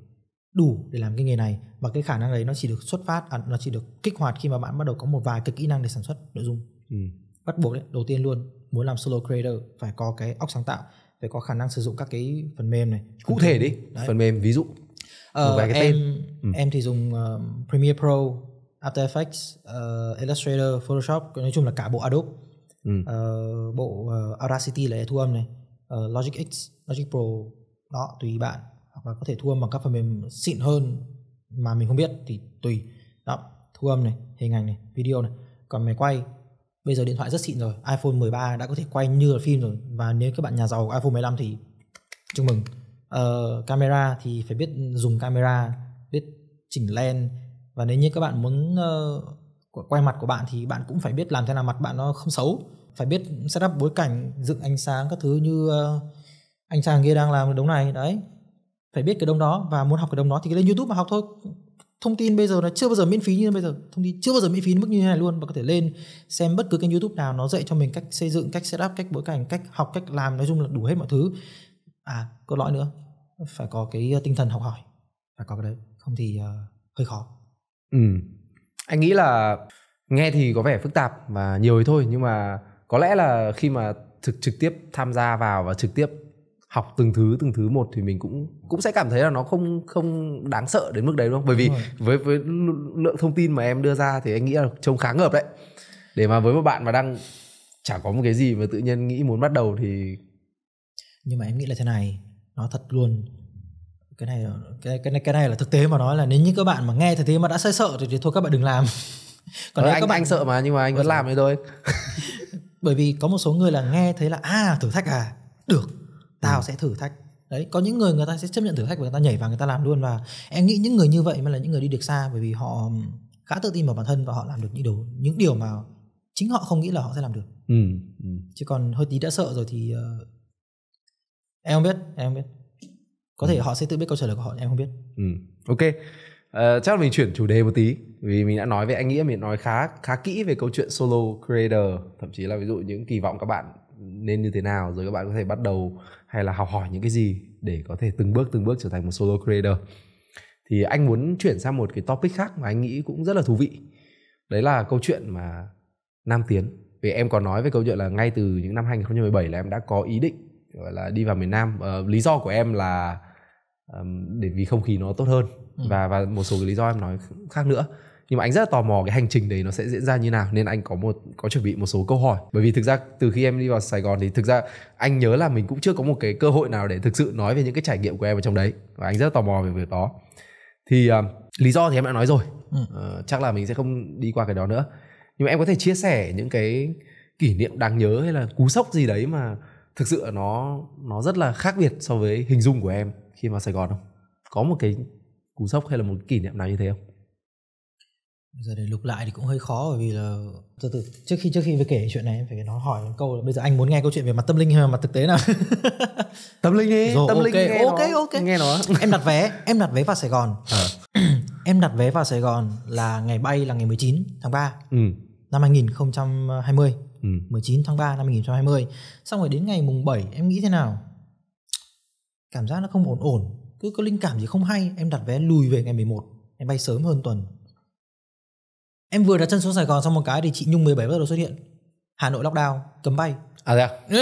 đủ để làm cái nghề này và cái khả năng đấy nó chỉ được xuất phát à, nó chỉ được kích hoạt khi mà bạn bắt đầu có một vài cái kỹ năng để sản xuất nội dung ừ. bắt buộc đấy đầu tiên luôn muốn làm solo creator phải có cái óc sáng tạo phải có khả năng sử dụng các cái phần mềm này cụ thể đi đấy. phần mềm ví dụ ờ, một vài cái em tên. Ừ. em thì dùng uh, Premiere Pro After Effects uh, Illustrator Photoshop nói chung là cả bộ Adobe ừ. uh, bộ uh, Audacity là thu âm này uh, Logic X Logic Pro đó tùy bạn hoặc là có thể thu âm bằng các phần mềm xịn hơn mà mình không biết thì tùy đó thu âm này hình ảnh này video này còn máy quay bây giờ điện thoại rất xịn rồi iPhone 13 đã có thể quay như là phim rồi và nếu các bạn nhà giàu iPhone 15 thì chúc mừng uh, camera thì phải biết dùng camera biết chỉnh lens và nếu như các bạn muốn uh, quay mặt của bạn thì bạn cũng phải biết làm thế nào mặt bạn nó không xấu phải biết setup bối cảnh dựng ánh sáng các thứ như uh, ờ, anh chàng kia đang làm đúng này đấy phải biết cái đông đó và muốn học cái đông đó thì lên youtube mà học thôi thông tin bây giờ nó chưa bao giờ miễn phí như bây giờ thông tin chưa bao giờ miễn phí mức như thế này luôn và có thể lên xem bất cứ kênh youtube nào nó dạy cho mình cách xây dựng cách setup cách bối cảnh cách học cách làm nói chung là đủ hết mọi thứ à cốt lõi nữa phải có cái ờ, tinh thần học hỏi phải có cái đấy không thì uh, hơi khó ừ anh nghĩ là nghe thì có vẻ phức tạp và nhiều ấy thôi nhưng mà có lẽ là khi mà thực trực tiếp tham gia vào và trực tiếp học từng thứ từng thứ một thì mình cũng cũng sẽ cảm thấy là nó không không đáng sợ đến mức đấy đúng không? Bởi vì với với lượng thông tin mà em đưa ra thì anh nghĩ là trông khá ngợp đấy. Để mà với một bạn mà đang chả có một cái gì mà tự nhiên nghĩ muốn bắt đầu thì nhưng mà em nghĩ là thế này nó thật luôn cái này cái cái này cái này là thực tế mà nói là nếu như các bạn mà nghe thấy thế mà đã say sợ thì, thì thôi các bạn đừng làm còn ờ, nếu anh, các bạn anh sợ mà nhưng mà anh vẫn vâng. làm thì thôi bởi vì có một số người là nghe thấy là à thử thách à được tao ừ. sẽ thử thách đấy có những người người ta sẽ chấp nhận thử thách và người ta nhảy vào người ta làm luôn và em nghĩ những người như vậy mới là những người đi được xa bởi vì họ khá tự tin vào bản thân và họ làm được những điều những điều mà chính họ không nghĩ là họ sẽ làm được ừ, ừ. chứ còn hơi tí đã sợ rồi thì uh, em không biết em không biết có ừ. thể họ sẽ tự biết câu trả lời của họ em không biết ừ. ok uh, chắc là mình chuyển chủ đề một tí vì mình đã nói về anh nghĩa mình nói khá khá kỹ về câu chuyện solo creator thậm chí là ví dụ những kỳ vọng các bạn nên như thế nào rồi các bạn có thể bắt đầu hay là học hỏi những cái gì để có thể từng bước từng bước trở thành một solo creator thì anh muốn chuyển sang một cái topic khác mà anh nghĩ cũng rất là thú vị đấy là câu chuyện mà nam tiến vì em có nói về câu chuyện là ngay từ những năm 2017 là em đã có ý định gọi là đi vào miền Nam uh, lý do của em là um, để vì không khí nó tốt hơn ừ. và và một số cái lý do em nói khác nữa nhưng mà anh rất là tò mò cái hành trình đấy nó sẽ diễn ra như nào nên anh có một có chuẩn bị một số câu hỏi bởi vì thực ra từ khi em đi vào Sài Gòn thì thực ra anh nhớ là mình cũng chưa có một cái cơ hội nào để thực sự nói về những cái trải nghiệm của em ở trong đấy và anh rất là tò mò về việc đó thì uh, lý do thì em đã nói rồi ừ. uh, chắc là mình sẽ không đi qua cái đó nữa nhưng mà em có thể chia sẻ những cái kỷ niệm đáng nhớ hay là cú sốc gì đấy mà thực sự nó nó rất là khác biệt so với hình dung của em khi vào Sài Gòn không? Có một cái cú sốc hay là một kỷ niệm nào như thế không? giờ để lục lại thì cũng hơi khó bởi vì là từ từ trước khi trước khi về kể chuyện này phải nói hỏi câu là bây giờ anh muốn nghe câu chuyện về mặt tâm linh hay mặt thực tế nào tâm linh đi Rồi, tâm okay, linh nghe ok nó. ok nghe nó em đặt vé em đặt vé vào Sài Gòn à. em đặt vé vào Sài Gòn là ngày bay là ngày 19 tháng 3 ừ. năm 2020 ừ. 19 tháng 3 năm 2020 xong rồi đến ngày mùng 7 em nghĩ thế nào cảm giác nó không ổn ổn cứ có linh cảm gì không hay em đặt vé lùi về ngày 11 em bay sớm hơn tuần em vừa đặt chân xuống Sài Gòn xong một cái thì chị Nhung 17 bắt đầu xuất hiện Hà Nội lockdown cấm bay à dạ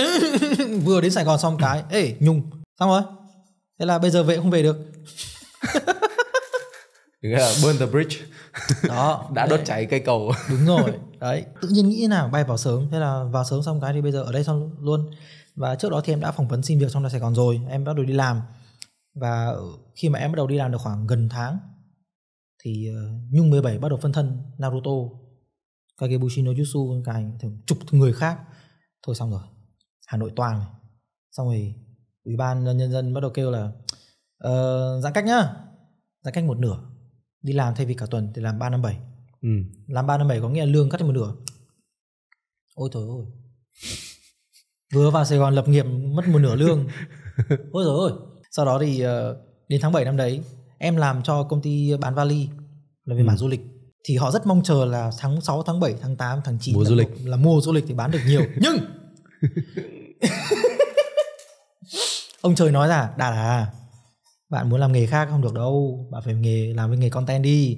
vừa đến Sài Gòn xong cái ê Nhung xong rồi thế là bây giờ về không về được burn the bridge đó đã đốt đấy. cháy cây cầu đúng rồi đấy tự nhiên nghĩ nào bay vào sớm thế là vào sớm xong cái thì bây giờ ở đây xong luôn và trước đó thì em đã phỏng vấn xin việc trong Sài Gòn rồi em bắt đầu đi làm và khi mà em bắt đầu đi làm được khoảng gần tháng thì ờ, Nhung 17 bắt đầu phân thân Naruto Kagebushi no Jutsu cái ảnh chục người khác thôi xong rồi Hà Nội toàn này xong rồi ủy ban nhân dân bắt đầu kêu là uh, giãn cách nhá giãn cách một nửa đi làm thay vì cả tuần thì làm ba năm bảy ừ. làm ba năm bảy có nghĩa là lương cắt đi một nửa ôi trời ơi vừa vào Sài Gòn lập nghiệp mất một nửa lương ôi trời ơi sau đó thì uh, đến tháng 7 năm đấy em làm cho công ty bán vali là về ừ. mảng du lịch thì họ rất mong chờ là tháng 6, tháng 7, tháng 8, tháng 9 mùa là, du lịch. là mùa du lịch thì bán được nhiều. Nhưng ông trời nói là đạt à bạn muốn làm nghề khác không được đâu bạn phải nghề làm với nghề content đi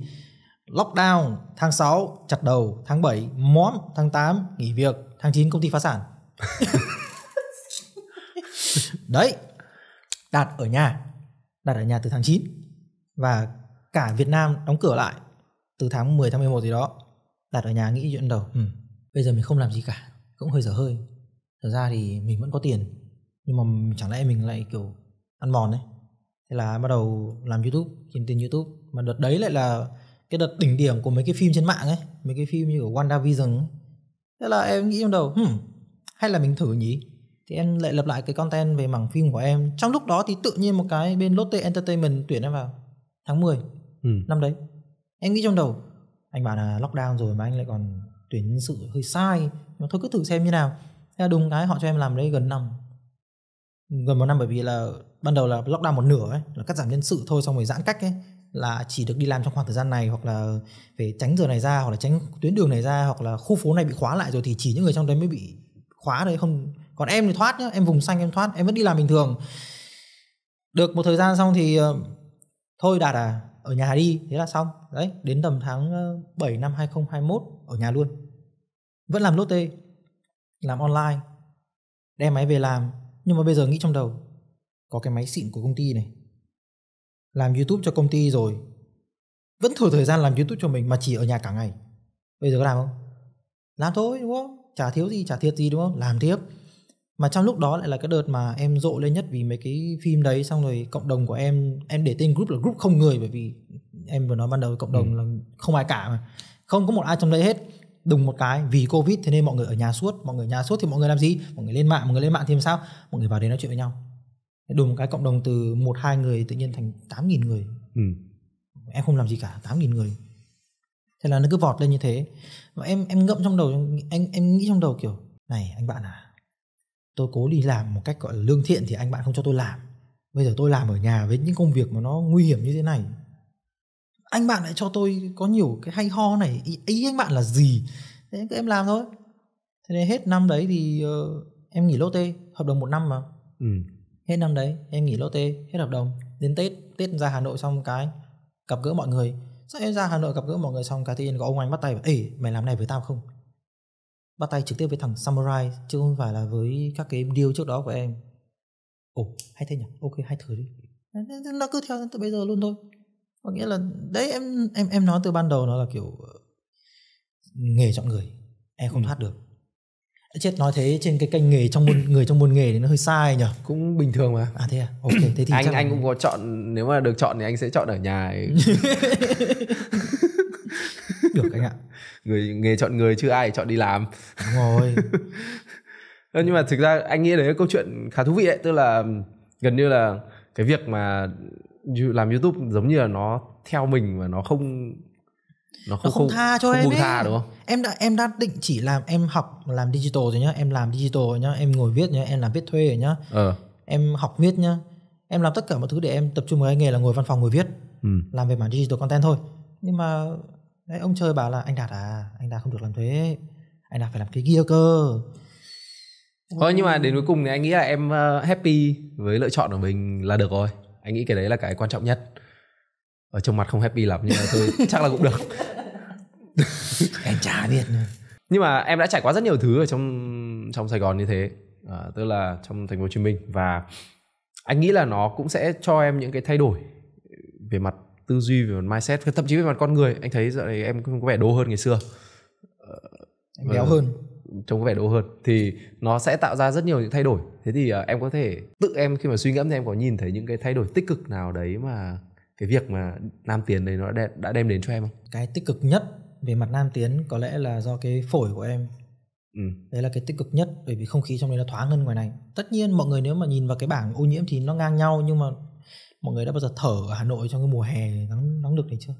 lockdown tháng 6 chặt đầu tháng 7 móm tháng 8 nghỉ việc tháng 9 công ty phá sản đấy đạt ở nhà đạt ở nhà từ tháng 9 và cả Việt Nam đóng cửa lại từ tháng 10 tháng 11 gì đó đặt ở nhà nghĩ chuyện đầu ừ, bây giờ mình không làm gì cả cũng hơi dở hơi thật ra thì mình vẫn có tiền nhưng mà chẳng lẽ mình lại kiểu ăn mòn đấy thế là bắt đầu làm youtube kiếm tiền youtube mà đợt đấy lại là cái đợt đỉnh điểm của mấy cái phim trên mạng ấy mấy cái phim như của WandaVision ấy. thế là em nghĩ trong đầu hmm, hay là mình thử nhỉ thì em lại lập lại cái content về mảng phim của em trong lúc đó thì tự nhiên một cái bên Lotte Entertainment tuyển em vào tháng 10 ừ. năm đấy em nghĩ trong đầu anh bảo là lockdown rồi mà anh lại còn tuyển nhân sự hơi sai mà thôi cứ thử xem như nào thế là đúng cái họ cho em làm đấy gần năm gần một năm bởi vì là ban đầu là lockdown một nửa ấy là cắt giảm nhân sự thôi xong rồi giãn cách ấy là chỉ được đi làm trong khoảng thời gian này hoặc là phải tránh giờ này ra hoặc là tránh tuyến đường này ra hoặc là khu phố này bị khóa lại rồi thì chỉ những người trong đấy mới bị khóa đấy không còn em thì thoát nhá em vùng xanh em thoát em vẫn đi làm bình thường được một thời gian xong thì ờ, thôi đạt à ở nhà đi thế là xong đấy đến tầm tháng 7 ờ, năm 2021 ở nhà luôn vẫn làm lotte làm online đem máy về làm nhưng mà bây giờ nghĩ trong đầu có cái máy xịn của công ty này làm youtube cho công ty rồi vẫn thừa thời gian làm youtube cho mình mà chỉ ở nhà cả ngày bây giờ có làm không làm thôi đúng không chả thiếu gì chả thiệt gì đúng không làm tiếp mà trong lúc đó lại là cái đợt mà em rộ lên nhất vì mấy cái phim đấy xong rồi cộng đồng của em em để tên group là group không người bởi vì em vừa nói ban đầu cộng đồng ừ. là không ai cả mà không có một ai trong đấy hết đùng một cái vì covid thế nên mọi người ở nhà suốt mọi người nhà suốt thì mọi người làm gì mọi người lên mạng mọi người lên mạng thì làm sao mọi người vào đấy nói chuyện với nhau đùng một cái cộng đồng từ một hai người tự nhiên thành tám nghìn người ừ. em không làm gì cả tám nghìn người thế là nó cứ vọt lên như thế và em em ngậm trong đầu em em nghĩ trong đầu kiểu này anh bạn à tôi cố đi làm một cách gọi là lương thiện thì anh bạn không cho tôi làm bây giờ tôi làm ở nhà với những công việc mà nó nguy hiểm như thế này anh bạn lại cho tôi có nhiều cái hay ho này ý, ý anh bạn là gì thế cứ em làm thôi thế nên hết năm đấy thì uh, em nghỉ lô tê hợp đồng một năm mà ừ. hết năm đấy em nghỉ lô tê hết hợp đồng đến tết tết ra hà nội xong cái gặp gỡ mọi người sau em ra hà nội gặp gỡ mọi người xong cái thì nhiên có ông anh bắt tay bảo ê mày làm này với tao không bắt tay trực tiếp với thằng samurai chứ không phải là với các cái deal trước đó của em ồ hay thế nhỉ ok hay thử đi nó cứ theo từ bây giờ luôn thôi có nghĩa là đấy em em em nói từ ban đầu nó là kiểu ờ, nghề chọn người em không ừ. thoát được chết nói thế trên cái kênh nghề trong môn người trong môn nghề thì nó hơi sai nhở cũng bình thường mà à thế à ok thế thì anh anh cũng có chọn nếu mà được chọn thì anh sẽ chọn ở nhà ấy. được anh ạ người nghề chọn người chứ ai chọn đi làm đúng rồi nhưng mà thực ra anh nghĩ đấy là câu chuyện khá thú vị đấy tức là gần như là cái việc mà làm youtube giống như là nó theo mình và nó không nó không, nó không, tha cho không em buông tha đúng không em đã em đã định chỉ làm em học làm digital rồi nhá em làm digital rồi nhá em ngồi viết nhá em làm viết thuê rồi nhá ờ. em học viết nhá em làm tất cả mọi thứ để em tập trung vào cái nghề là ngồi văn phòng ngồi viết ừ. làm về mảng digital content thôi nhưng mà đấy ông chơi bảo là anh đạt à anh đạt không được làm thuế anh đạt phải làm cái kia cơ thôi ờ, nhưng mà đến cuối cùng thì anh nghĩ là em ờ, happy với lựa chọn của mình là được rồi anh nghĩ cái đấy là cái quan trọng nhất ở trong mặt không happy lắm nhưng mà thôi chắc là cũng được em chả biết nữa. nhưng mà em đã trải qua rất nhiều thứ ở trong trong sài gòn như thế à, tức là trong thành phố hồ chí minh và anh nghĩ là nó cũng sẽ cho em những cái thay đổi về mặt tư duy về mặt mindset thậm chí về mặt con người anh thấy giờ này em có vẻ đô hơn ngày xưa em béo hơn ờ, trông có vẻ đô hơn thì nó sẽ tạo ra rất nhiều những thay đổi thế thì ờ, em có thể tự em khi mà suy ngẫm thì em có nhìn thấy những cái thay đổi tích cực nào đấy mà cái việc mà nam tiến đấy nó đã, đã đem đến cho em không cái tích cực nhất về mặt nam tiến có lẽ là do cái phổi của em ừ. đấy là cái tích cực nhất bởi vì không khí trong đấy nó thoáng hơn ngoài này tất nhiên mọi người nếu mà nhìn vào cái bảng ô nhiễm thì nó ngang nhau nhưng mà mọi người đã bao giờ thở ở hà nội trong cái mùa hè nắng nắng được này chưa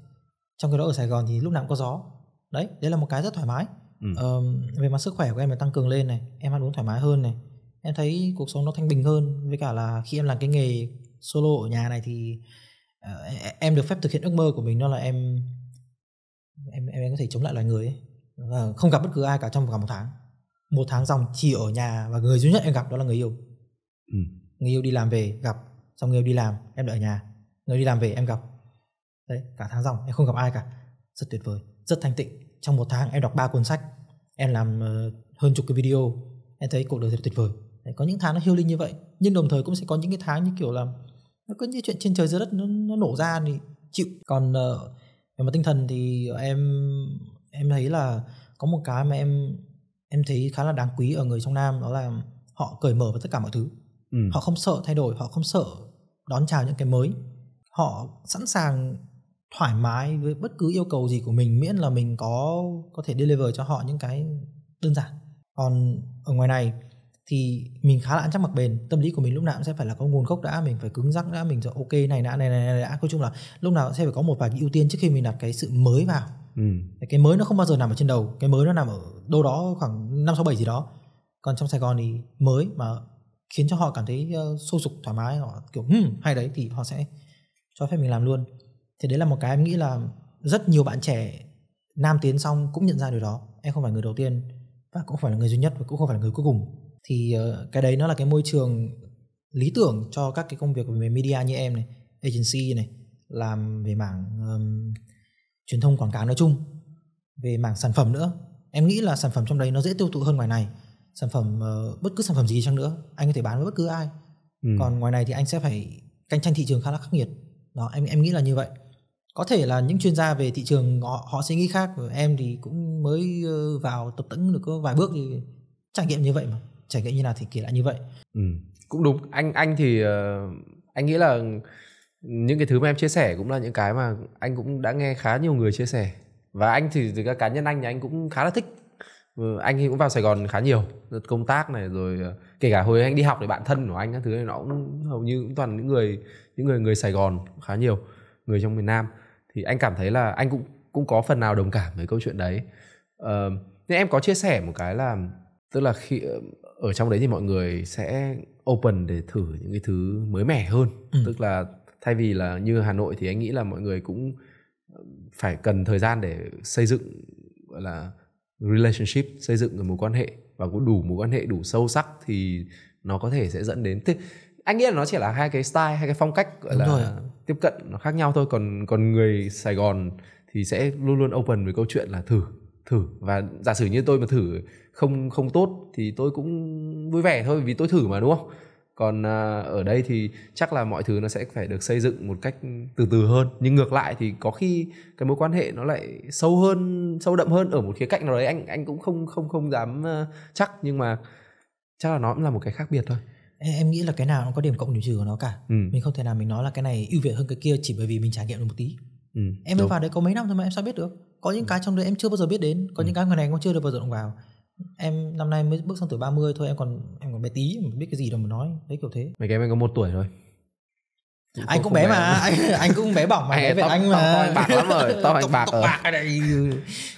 trong cái đó ở sài gòn thì lúc nào cũng có gió đấy đấy là một cái rất thoải mái ừ. ờ, về mặt sức khỏe của em là tăng cường lên này em ăn uống thoải mái hơn này em thấy cuộc sống nó thanh bình hơn với cả là khi em làm cái nghề solo ở nhà này thì uh, em được phép thực hiện ước mơ của mình đó là em em em có thể chống lại loài người ấy. Ờ, không gặp bất cứ ai cả trong cả một tháng một tháng dòng chỉ ở nhà và người duy nhất em gặp đó là người yêu ừ. người yêu đi làm về gặp xong người đi làm em đợi ở nhà người đi làm về em gặp đấy cả tháng dòng em không gặp ai cả rất tuyệt vời rất thanh tịnh trong một tháng em đọc ba cuốn sách em làm uh, hơn chục cái video em thấy cuộc đời thật tuyệt vời đấy, có những tháng nó linh như vậy nhưng đồng thời cũng sẽ có những cái tháng như kiểu là nó cứ những chuyện trên trời dưới đất nó, nó nổ ra thì chịu còn uh, về mặt tinh thần thì em em thấy là có một cái mà em em thấy khá là đáng quý ở người trong nam đó là họ cởi mở với tất cả mọi thứ ừ. họ không sợ thay đổi họ không sợ đón chào những cái mới họ sẵn sàng thoải mái với bất cứ yêu cầu gì của mình miễn là mình có có thể deliver cho họ những cái đơn giản còn ở ngoài này thì mình khá là ăn chắc mặc bền tâm lý của mình lúc nào cũng sẽ phải là có nguồn gốc đã mình phải cứng rắc đã mình rồi ok này đã này này, này đã nói chung là lúc nào sẽ phải có một vài cái ưu tiên trước khi mình đặt cái sự mới vào ừ. cái mới nó không bao giờ nằm ở trên đầu cái mới nó nằm ở đâu đó khoảng năm sáu bảy gì đó còn trong sài gòn thì mới mà khiến cho họ cảm thấy ờ, sôi sục thoải mái họ kiểu hmm, hay đấy thì họ sẽ cho phép mình làm luôn thì đấy là một cái em nghĩ là rất nhiều bạn trẻ nam tiến xong cũng nhận ra điều đó em không phải người đầu tiên và cũng không phải là người duy nhất và cũng không phải là người cuối cùng thì ờ, cái đấy nó là cái môi trường lý tưởng cho các cái công việc về media như em này agency này làm về mảng um, truyền thông quảng cáo nói chung về mảng sản phẩm nữa em nghĩ là sản phẩm trong đấy nó dễ tiêu thụ hơn ngoài này sản phẩm uh, bất cứ sản phẩm gì chăng nữa anh có thể bán với bất cứ ai ừ. còn ngoài này thì anh sẽ phải cạnh tranh thị trường khá là khắc nghiệt đó em em nghĩ là như vậy có thể là những chuyên gia về thị trường họ, họ sẽ nghĩ khác em thì cũng mới ờ, vào tập tễnh được có vài bước thì trải nghiệm như vậy mà trải nghiệm như nào thì kể lại như vậy ừ. cũng đúng anh anh thì uh, anh nghĩ là những cái thứ mà em chia sẻ cũng là những cái mà anh cũng đã nghe khá nhiều người chia sẻ và anh thì từ cá nhân anh thì anh cũng khá là thích Ừ, anh cũng vào Sài Gòn khá nhiều công tác này rồi ờ, kể cả hồi anh đi học thì bạn thân của anh các thứ này nó cũng hầu như cũng toàn những người những người người Sài Gòn khá nhiều người trong miền Nam thì anh cảm thấy là anh cũng cũng có phần nào đồng cảm với câu chuyện đấy ờ, nên em có chia sẻ một cái là tức là khi ờ, ở trong đấy thì mọi người sẽ open để thử những cái thứ mới mẻ hơn ừ. tức là thay vì là như Hà Nội thì anh nghĩ là mọi người cũng ờ, phải cần thời gian để xây dựng gọi là relationship xây dựng cái mối quan hệ và cũng đủ mối quan hệ đủ sâu sắc thì nó có thể sẽ dẫn đến tiếp anh nghĩ là nó chỉ là hai cái style hai cái phong cách gọi là rồi. tiếp cận nó khác nhau thôi còn còn người Sài Gòn thì sẽ luôn luôn open với câu chuyện là thử thử và giả sử như tôi mà thử không không tốt thì tôi cũng vui vẻ thôi vì tôi thử mà đúng không còn à, ở đây thì chắc là mọi thứ nó sẽ phải được xây dựng một cách từ từ hơn nhưng ngược lại thì có khi cái mối quan hệ nó lại sâu hơn sâu đậm hơn ở một khía cạnh nào đấy anh anh cũng không không không dám à, chắc nhưng mà chắc là nó cũng là một cái khác biệt thôi em nghĩ là cái nào nó có điểm cộng điểm trừ của nó cả ừ. mình không thể nào mình nói là cái này ưu việt hơn cái kia chỉ bởi vì mình trải nghiệm được một tí ừ, em mới vào đấy có mấy năm thôi mà em sao biết được có những ừ. cái trong đấy em chưa bao giờ biết đến có ừ. những cái người này cũng chưa được bao giờ động vào em năm nay mới bước sang tuổi 30 thôi em còn em còn bé tí mà biết cái gì đâu mà nói đấy kiểu thế mấy cái em có một tuổi thôi anh cũng bé, bé mà anh, anh cũng bé bỏng mà bé việt anh mà tóc anh bạc lắm rồi tóc anh bạc rồi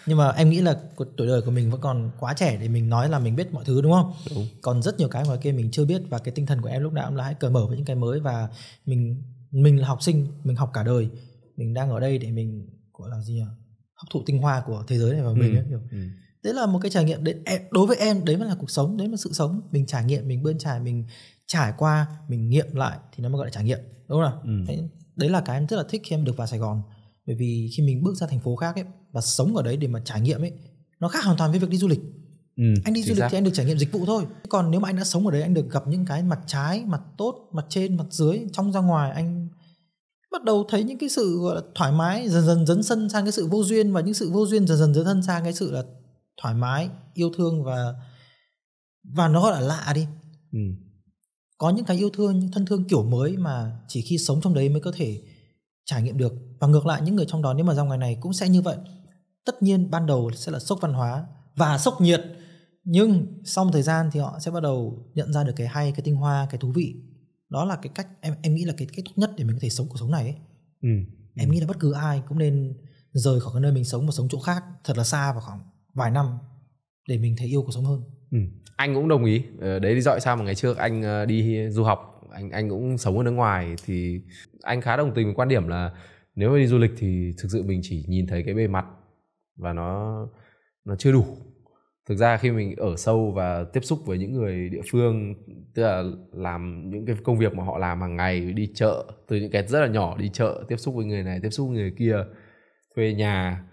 nhưng mà em nghĩ là tuổi đời của mình vẫn còn quá trẻ để mình nói là mình biết mọi thứ đúng không đúng. còn rất nhiều cái ngoài kia mình chưa biết và cái tinh thần của em lúc nào cũng là hãy cởi mở với những cái mới và mình mình là học sinh mình học cả đời mình đang ở đây để mình gọi là gì à hấp thụ tinh hoa của thế giới này vào ừ. mình ấy, kiểu. Ừ đấy là một cái trải nghiệm đấy đối với em đấy mới là cuộc sống đấy mới là sự sống mình trải nghiệm mình bươn trải mình trải qua mình nghiệm lại thì nó mới gọi là trải nghiệm đúng không nào ừ. đấy, đấy là cái em rất là thích khi em được vào sài gòn bởi vì khi mình bước ra thành phố khác ấy và sống ở đấy để mà trải nghiệm ấy nó khác hoàn toàn với việc đi du lịch ừ, anh đi du lịch xác. thì anh được trải nghiệm dịch vụ thôi còn nếu mà anh đã sống ở đấy anh được gặp những cái mặt trái mặt tốt mặt trên mặt dưới trong ra ngoài anh bắt đầu thấy những cái sự gọi là thoải mái dần dần dấn sân sang cái sự vô duyên và những sự vô duyên dần dần dấn thân sang cái sự là thoải mái yêu thương và và nó gọi là lạ đi ừ. có những cái yêu thương những thân thương kiểu mới mà chỉ khi sống trong đấy mới có thể trải nghiệm được và ngược lại những người trong đó nếu mà ra ngoài này cũng sẽ như vậy tất nhiên ban đầu sẽ là sốc văn hóa và sốc nhiệt nhưng sau một thời gian thì họ sẽ bắt đầu nhận ra được cái hay cái tinh hoa cái thú vị đó là cái cách em em nghĩ là cái cách tốt nhất để mình có thể sống cuộc sống này ấy. Ừ. em nghĩ ừ. là bất cứ ai cũng nên rời khỏi cái nơi mình sống và sống chỗ khác thật là xa và khoảng vài năm để mình thấy yêu cuộc sống hơn ừ. anh cũng đồng ý ờ, đấy lý do sao mà ngày trước anh ờ, đi du học anh anh cũng sống ở nước ngoài thì anh khá đồng tình với quan điểm là nếu mà đi du lịch thì thực sự mình chỉ nhìn thấy cái bề mặt và nó nó chưa đủ thực ra khi mình ở sâu và tiếp xúc với những người địa phương tức là làm những cái công việc mà họ làm hàng ngày đi chợ từ những cái rất là nhỏ đi chợ tiếp xúc với người này tiếp xúc với người kia thuê nhà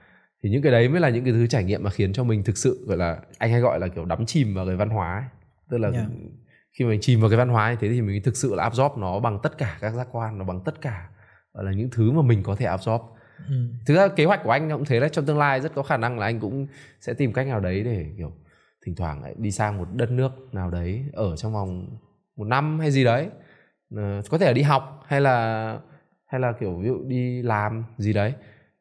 thì những cái đấy mới là những cái thứ trải nghiệm mà khiến cho mình thực sự gọi là anh hay gọi là kiểu đắm chìm vào cái văn hóa ấy. tức là yeah. khi mà mình chìm vào cái văn hóa như thế thì mình thực sự là absorb nó bằng tất cả các giác quan nó bằng tất cả gọi là những thứ mà mình có thể absorb ừ. thực ra kế hoạch của anh cũng thế đấy trong tương lai rất có khả năng là anh cũng sẽ tìm cách nào đấy để kiểu thỉnh thoảng lại đi sang một đất nước nào đấy ở trong vòng một năm hay gì đấy ờ, có thể là đi học hay là hay là kiểu ví dụ đi làm gì đấy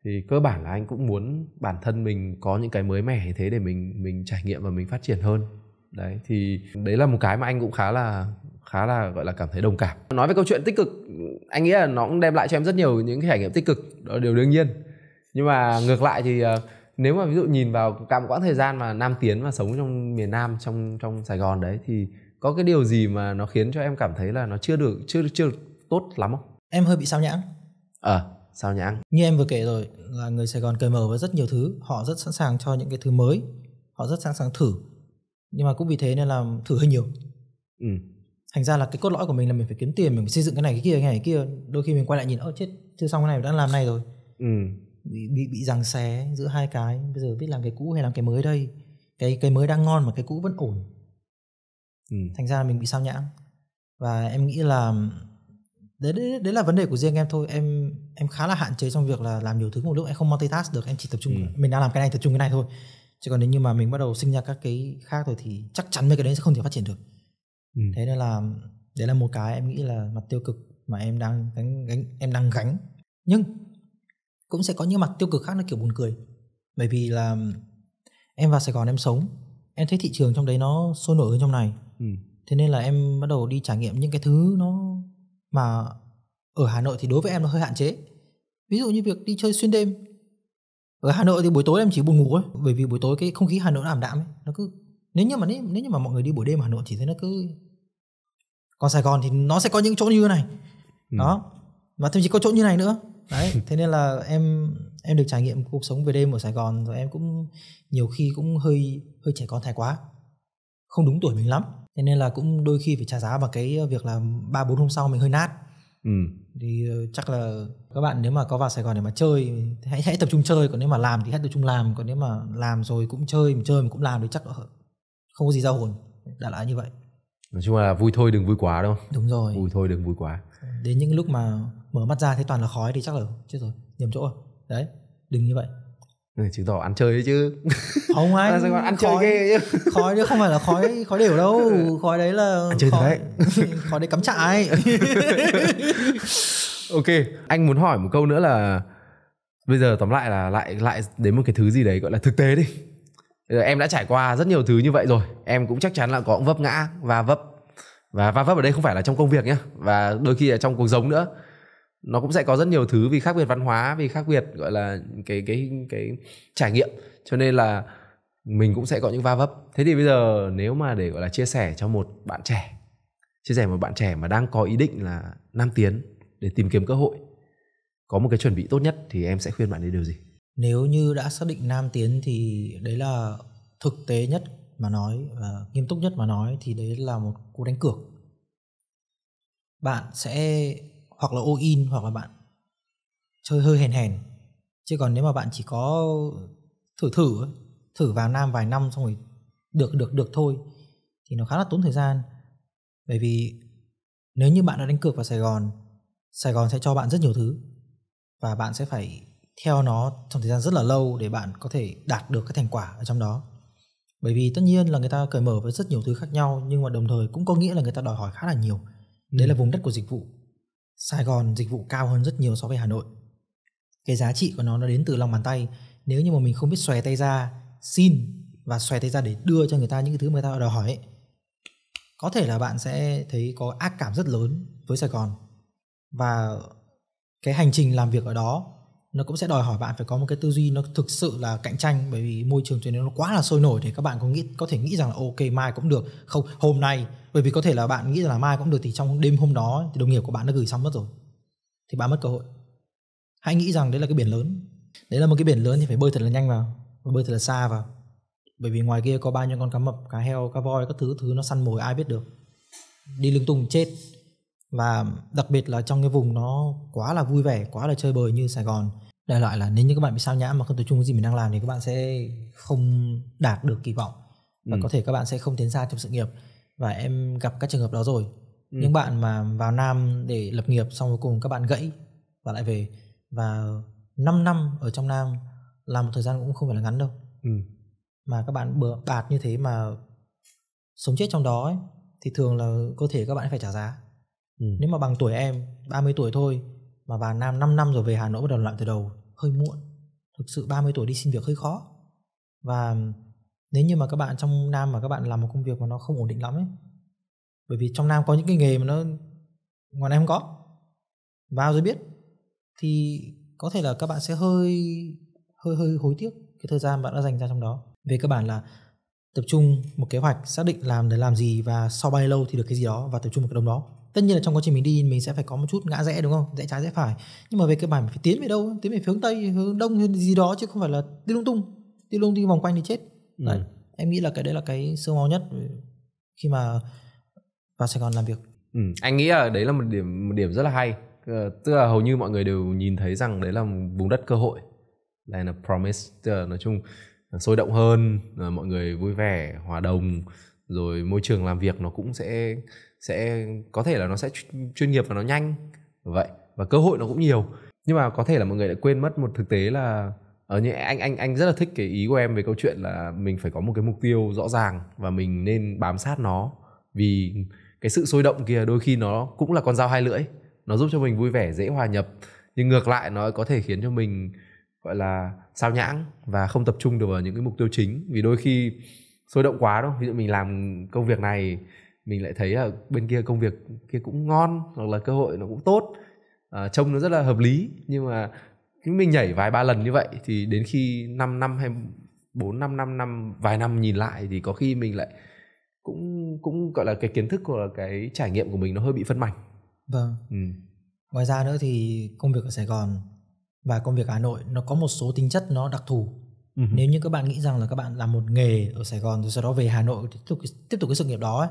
thì cơ bản là anh cũng muốn bản thân mình có những cái mới mẻ như thế để mình mình trải nghiệm và mình phát triển hơn đấy thì đấy là một cái mà anh cũng khá là khá là gọi là cảm thấy đồng cảm nói về câu chuyện tích cực anh nghĩ là nó cũng đem lại cho em rất nhiều những cái trải nghiệm tích cực đó là điều đương nhiên nhưng mà ngược lại thì ờ, nếu mà ví dụ nhìn vào cả một quãng thời gian mà nam tiến và sống trong miền nam trong trong sài gòn đấy thì có cái điều gì mà nó khiến cho em cảm thấy là nó chưa được chưa chưa được tốt lắm không em hơi bị sao nhãng ờ à sao nhãng như em vừa kể rồi là người sài gòn cởi mở với rất nhiều thứ họ rất sẵn sàng cho những cái thứ mới họ rất sẵn sàng thử nhưng mà cũng vì thế nên là thử hơi nhiều ừ. thành ra là cái cốt lõi của mình là mình phải kiếm tiền mình phải xây dựng cái này cái kia cái này cái kia đôi khi mình quay lại nhìn ơ chết chưa xong cái này đã làm này rồi ừ. bị bị bị giằng xé giữa hai cái bây giờ biết làm cái cũ hay làm cái mới đây cái cái mới đang ngon mà cái cũ vẫn ổn ừ. thành ra là mình bị sao nhãng và em nghĩ là đấy, đấy là vấn đề của riêng em thôi em em khá là hạn chế trong việc là làm nhiều thứ một lúc em không multitask được em chỉ tập trung ừ. mình đang làm cái này tập trung cái này thôi chứ còn nếu như mà mình bắt đầu sinh ra các cái khác rồi thì chắc chắn mấy cái đấy sẽ không thể phát triển được ừ. thế nên là đấy là một cái em nghĩ là mặt tiêu cực mà em đang gánh, gánh em đang gánh nhưng cũng sẽ có những mặt tiêu cực khác là kiểu buồn cười bởi vì là em vào sài gòn em sống em thấy thị trường trong đấy nó sôi nổi hơn trong này ừ. thế nên là em bắt đầu đi trải nghiệm những cái thứ nó mà ở Hà Nội thì đối với em nó hơi hạn chế. Ví dụ như việc đi chơi xuyên đêm. Ở Hà Nội thì buổi tối em chỉ buồn ngủ thôi, bởi vì buổi tối cái không khí Hà Nội nó ảm đạm ấy, nó cứ nếu như mà nếu, nếu như mà mọi người đi buổi đêm Hà Nội thì thấy nó cứ còn Sài Gòn thì nó sẽ có những chỗ như thế này. Ừ. Đó. Mà thậm chí có chỗ như này nữa. Đấy, thế nên là em em được trải nghiệm cuộc sống về đêm ở Sài Gòn rồi em cũng nhiều khi cũng hơi hơi trẻ con thái quá. Không đúng tuổi mình lắm thế nên là cũng đôi khi phải trả giá bằng cái ờ, việc là ba bốn hôm sau mình hơi nát ừ. thì ờ, chắc là các bạn nếu mà có vào Sài Gòn để mà chơi hãy hãy tập trung chơi còn nếu mà làm thì hãy tập trung làm còn nếu mà làm rồi cũng chơi mình chơi mình cũng làm thì chắc là không có gì giao hồn đại loại như vậy nói chung là vui thôi đừng vui quá đúng không đúng rồi vui thôi đừng vui quá đến những lúc mà mở mắt ra thấy toàn là khói thì chắc là chết rồi nhầm chỗ rồi đấy đừng như vậy chứng tỏ ăn chơi chứ không anh à, ăn khói, chơi ghê chứ khói chứ không phải là khói khói đều đâu ừ. khói đấy là ăn chơi khói, đấy khói đấy cắm trại ok anh muốn hỏi một câu nữa là bây giờ tóm lại là lại lại đến một cái thứ gì đấy gọi là thực tế đi em đã trải qua rất nhiều thứ như vậy rồi em cũng chắc chắn là có vấp ngã và vấp và va vấp ở đây không phải là trong công việc nhá và đôi khi là trong cuộc sống nữa nó cũng sẽ có rất nhiều thứ vì khác biệt văn hóa vì khác biệt gọi là cái cái cái trải nghiệm cho nên là mình cũng sẽ có những va vấp thế thì bây giờ nếu mà để gọi là chia sẻ cho một bạn trẻ chia sẻ một bạn trẻ mà đang có ý định là nam tiến để tìm kiếm cơ hội có một cái chuẩn bị tốt nhất thì em sẽ khuyên bạn ấy điều gì nếu như đã xác định nam tiến thì đấy là thực tế nhất mà nói và ờ, nghiêm túc nhất mà nói thì đấy là một cú đánh cược bạn sẽ hoặc là all in hoặc là bạn chơi hơi hèn hèn chứ còn nếu mà bạn chỉ có thử thử thử vào nam vài năm xong rồi được được được thôi thì nó khá là tốn thời gian bởi vì nếu như bạn đã đánh cược vào Sài Gòn Sài Gòn sẽ cho bạn rất nhiều thứ và bạn sẽ phải theo nó trong thời gian rất là lâu để bạn có thể đạt được cái thành quả ở trong đó bởi vì tất nhiên là người ta cởi mở với rất nhiều thứ khác nhau nhưng mà đồng thời cũng có nghĩa là người ta đòi hỏi khá là nhiều đấy ừ. là vùng đất của dịch vụ Sài Gòn dịch vụ cao hơn rất nhiều so với Hà Nội. Cái giá trị của nó nó đến từ lòng bàn tay. Nếu như mà mình không biết xòe tay ra, xin và xòe tay ra để đưa cho người ta những cái thứ người ta đòi hỏi ấy, có thể là bạn sẽ thấy có ác cảm rất lớn với Sài Gòn. Và cái hành trình làm việc ở đó nó cũng sẽ đòi hỏi bạn phải có một cái tư duy nó thực sự là cạnh tranh bởi vì môi trường truyền nó quá là sôi nổi để các bạn có nghĩ có thể nghĩ rằng là ok mai cũng được không hôm nay bởi vì có thể là bạn nghĩ rằng là mai cũng được thì trong đêm hôm đó thì đồng nghiệp của bạn đã gửi xong mất rồi thì bạn mất cơ hội hãy nghĩ rằng đấy là cái biển lớn đấy là một cái biển lớn thì phải bơi thật là nhanh vào và bơi thật là xa vào bởi vì ngoài kia có bao nhiêu con cá mập cá heo cá voi các thứ thứ nó săn mồi ai biết được đi lung tung chết và đặc biệt là trong cái vùng nó quá là vui vẻ quá là chơi bời như sài gòn đại loại là nếu như các bạn bị sao nhãn mà không tập trung cái gì mình đang làm thì các bạn sẽ không đạt được kỳ vọng và ừ. có thể các bạn sẽ không tiến xa trong sự nghiệp và em gặp các trường hợp đó rồi ừ. những bạn mà vào nam để lập nghiệp xong cuối cùng các bạn gãy và lại về và 5 năm ở trong nam là một thời gian cũng không phải là ngắn đâu ừ. mà các bạn bừa bạt như thế mà sống chết trong đó ấy, thì thường là cơ thể các bạn phải trả giá ừ. nếu mà bằng tuổi em 30 tuổi thôi mà vào Nam 5 năm rồi về Hà Nội bắt đầu lại từ đầu hơi muộn thực sự 30 tuổi đi xin việc hơi khó và nếu như mà các bạn trong Nam mà các bạn làm một công việc mà nó không ổn định lắm ấy bởi vì trong Nam có những cái nghề mà nó ngoài này không có vào rồi biết thì có thể là các bạn sẽ hơi hơi hơi hối tiếc cái thời gian bạn đã dành ra trong đó về cơ bản là tập trung một kế hoạch xác định làm để làm gì và sau bao lâu thì được cái gì đó và tập trung một cái đồng đó tất nhiên là trong quá trình mình đi mình sẽ phải có một chút ngã rẽ đúng không rẽ trái rẽ phải nhưng mà về cơ bản mình phải tiến về đâu tiến về hướng tây hướng đông hay gì đó chứ không phải là đi lung tung đi lung tung vòng quanh thì chết ừ. đấy. Ừ. em nghĩ là cái đấy là cái sương máu nhất khi mà vào sài gòn làm việc ừ. anh nghĩ là đấy là một điểm một điểm rất là hay ờ, tức là hầu như mọi người đều nhìn thấy rằng đấy là một vùng đất cơ hội đây là promise tức là nói chung là sôi động hơn mọi người vui vẻ hòa đồng rồi môi trường làm việc nó cũng sẽ sẽ có thể là nó sẽ chuyên nghiệp và nó nhanh vậy và cơ hội nó cũng nhiều nhưng mà có thể là mọi người lại quên mất một thực tế là ở ờ, như anh anh anh rất là thích cái ý của em về câu chuyện là mình phải có một cái mục tiêu rõ ràng và mình nên bám sát nó vì cái sự sôi động kia đôi khi nó cũng là con dao hai lưỡi nó giúp cho mình vui vẻ dễ hòa nhập nhưng ngược lại nó có thể khiến cho mình gọi là sao nhãng và không tập trung được vào những cái mục tiêu chính vì đôi khi sôi động quá đâu ví dụ mình làm công việc này mình lại thấy là bên kia công việc kia cũng ngon hoặc là cơ hội nó cũng tốt à, trông nó rất là hợp lý nhưng mà khi mình nhảy vài ba lần như vậy thì đến khi 5 năm hay 4 5 năm năm vài năm nhìn lại thì có khi mình lại cũng cũng gọi là cái kiến thức hoặc là cái trải nghiệm của mình nó hơi bị phân mảnh. Vâng. Ừ. Ngoài ra nữa thì công việc ở Sài Gòn và công việc Hà Nội nó có một số tính chất nó đặc thù. Ừ. Nếu như các bạn nghĩ rằng là các bạn làm một nghề ở Sài Gòn rồi sau đó về Hà Nội tiếp tục tiếp tục cái sự nghiệp đó ấy,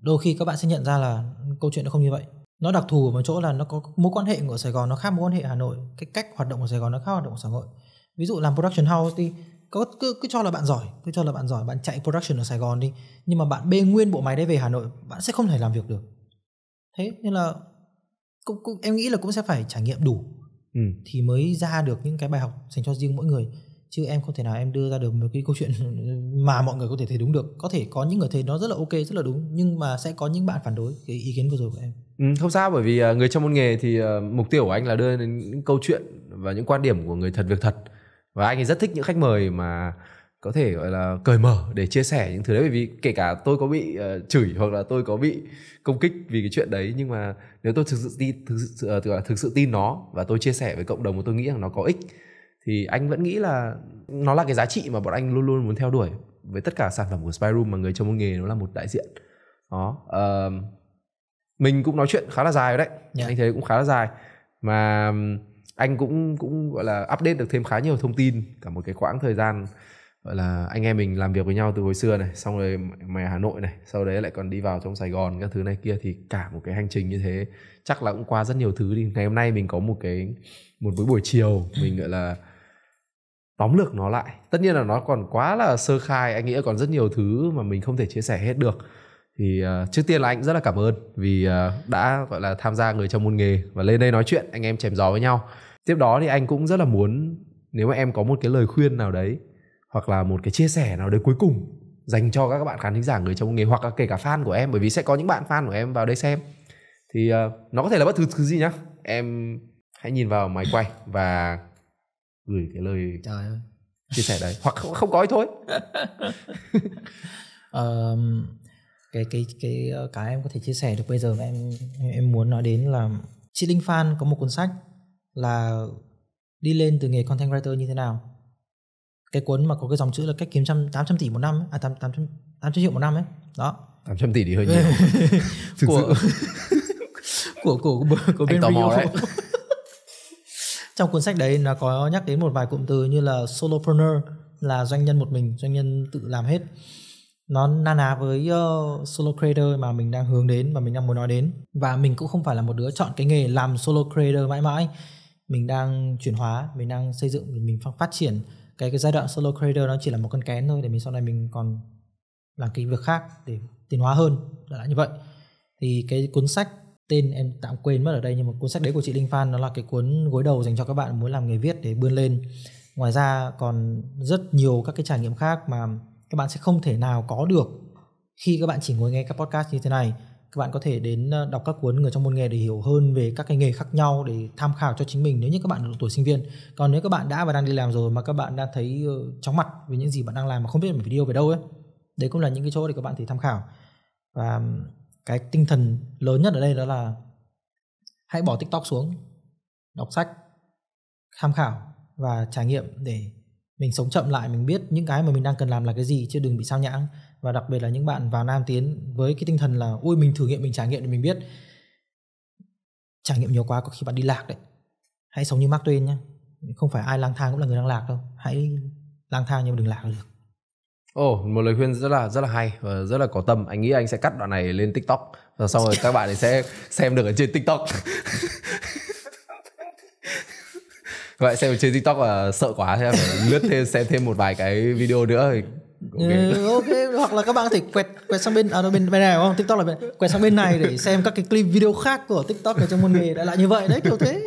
đôi khi các bạn sẽ nhận ra là câu chuyện nó không như vậy nó đặc thù ở một chỗ là nó có mối quan hệ của Sài Gòn nó khác mối quan hệ Hà Nội cái cách hoạt động của Sài Gòn nó khác hoạt động của Sài Gòn ví dụ làm production house thì có cứ cứ cho là bạn giỏi cứ cho là bạn giỏi bạn chạy production ở Sài Gòn đi nhưng mà bạn bê nguyên bộ máy đấy về Hà Nội bạn sẽ không thể làm việc được thế nên là cũng, cũng em nghĩ là cũng sẽ phải trải nghiệm đủ ừ. thì mới ra được những cái bài học dành cho riêng mỗi người chứ em không thể nào em đưa ra được một cái câu chuyện mà mọi người có thể thấy đúng được có thể có những người thấy nó rất là ok rất là đúng nhưng mà sẽ có những bạn phản đối cái ý kiến vừa rồi của em ừ, không sao bởi vì à, người trong môn nghề thì à, mục tiêu của anh là đưa đến những câu chuyện và những quan điểm của người thật việc thật và anh thì rất thích những khách mời mà có thể gọi là cởi mở để chia sẻ những thứ đấy bởi vì kể cả tôi có bị uh, chửi hoặc là tôi có bị công kích vì cái chuyện đấy nhưng mà nếu tôi thực sự tin thực sự uh, thực sự tin nó và tôi chia sẻ với cộng đồng mà tôi nghĩ rằng nó có ích thì anh vẫn nghĩ là nó là cái giá trị mà bọn anh luôn luôn muốn theo đuổi với tất cả sản phẩm của Spyroom mà người trong môn nghề nó là một đại diện đó uh, mình cũng nói chuyện khá là dài rồi đấy yeah. Dạ. anh thấy cũng khá là dài mà anh cũng cũng gọi là update được thêm khá nhiều thông tin cả một cái quãng thời gian gọi là anh em mình làm việc với nhau từ hồi xưa này xong rồi mày hà nội này sau đấy lại còn đi vào trong sài gòn các thứ này kia thì cả một cái hành trình như thế chắc là cũng qua rất nhiều thứ đi ngày hôm nay mình có một cái một buổi buổi chiều mình gọi là tóm lược nó lại tất nhiên là nó còn quá là sơ khai anh nghĩ còn rất nhiều thứ mà mình không thể chia sẻ hết được thì uh, trước tiên là anh rất là cảm ơn vì uh, đã gọi là tham gia người trong môn nghề và lên đây nói chuyện anh em chém gió với nhau tiếp đó thì anh cũng rất là muốn nếu mà em có một cái lời khuyên nào đấy hoặc là một cái chia sẻ nào đấy cuối cùng dành cho các bạn khán thính giả người trong nghề hoặc là kể cả fan của em bởi vì sẽ có những bạn fan của em vào đây xem thì uh, nó có thể là bất cứ thứ gì nhá em hãy nhìn vào máy quay và gửi cái lời Trời ơi. chia sẻ đấy hoặc không, không có thì thôi uh, cái cái cái ờ, cái em có thể chia sẻ được bây giờ mà em em muốn nói đến là chị Linh Phan có một cuốn sách là đi lên từ nghề content writer như thế nào cái cuốn mà có cái dòng chữ là cách kiếm trăm tám trăm tỷ một năm à tám tám trăm tám trăm triệu một năm ấy đó tám trăm tỷ thì hơi nhiều của, của của của của bên tò mò đấy trong cuốn sách đấy nó có nhắc đến một vài cụm từ như là solopreneur là doanh nhân một mình doanh nhân tự làm hết nó na ná với uh, solo creator mà mình đang hướng đến và mình đang muốn nói đến và mình cũng không phải là một đứa chọn cái nghề làm solo creator mãi mãi mình đang chuyển hóa mình đang xây dựng mình phát triển cái cái giai đoạn solo creator nó chỉ là một con kén thôi để mình sau này mình còn làm cái việc khác để tiến hóa hơn đã là như vậy thì cái cuốn sách tên em tạm quên mất ở đây nhưng mà cuốn sách đấy của chị Linh Phan nó là cái cuốn gối đầu dành cho các bạn muốn làm nghề viết để bươn lên ngoài ra còn rất nhiều các cái trải nghiệm khác mà các bạn sẽ không thể nào có được khi các bạn chỉ ngồi nghe các podcast như thế này các bạn có thể đến ờ, đọc các cuốn người trong môn nghề để hiểu hơn về các cái nghề khác nhau để tham khảo cho chính mình nếu như các bạn ở tuổi sinh viên còn nếu các bạn đã và đang đi làm rồi mà các bạn đang thấy ờ, chóng mặt với những gì bạn đang làm mà không biết mình phải đi đâu về đâu ấy đấy cũng là những cái chỗ để các bạn thì tham khảo và cái tinh thần lớn nhất ở đây đó là hãy bỏ tiktok xuống đọc sách tham khảo và trải nghiệm để mình sống chậm lại mình biết những cái mà mình đang cần làm là cái gì chứ đừng bị sao nhãng và đặc biệt là những bạn vào nam tiến với cái tinh thần là ui mình thử nghiệm mình trải nghiệm để mình biết trải nghiệm nhiều quá có khi bạn đi lạc đấy hãy sống như Mark Twain nhé không phải ai lang thang cũng là người đang lạc đâu hãy lang thang nhưng mà đừng lạc được Ồ, oh, một lời khuyên rất là rất là hay và rất là có tâm. Anh nghĩ anh sẽ cắt đoạn này lên TikTok và xong rồi các bạn sẽ xem được ở trên TikTok. Vậy xem trên TikTok và sợ quá thế phải lướt thêm xem thêm một vài cái video nữa thì Okay. Ừ, ok hoặc là các bạn có thể quẹt quẹt sang bên à, bên bên này không tiktok là bên, quẹt sang bên này để xem các cái clip video khác của tiktok ở trong môn nghề lại lại như vậy đấy kiểu thế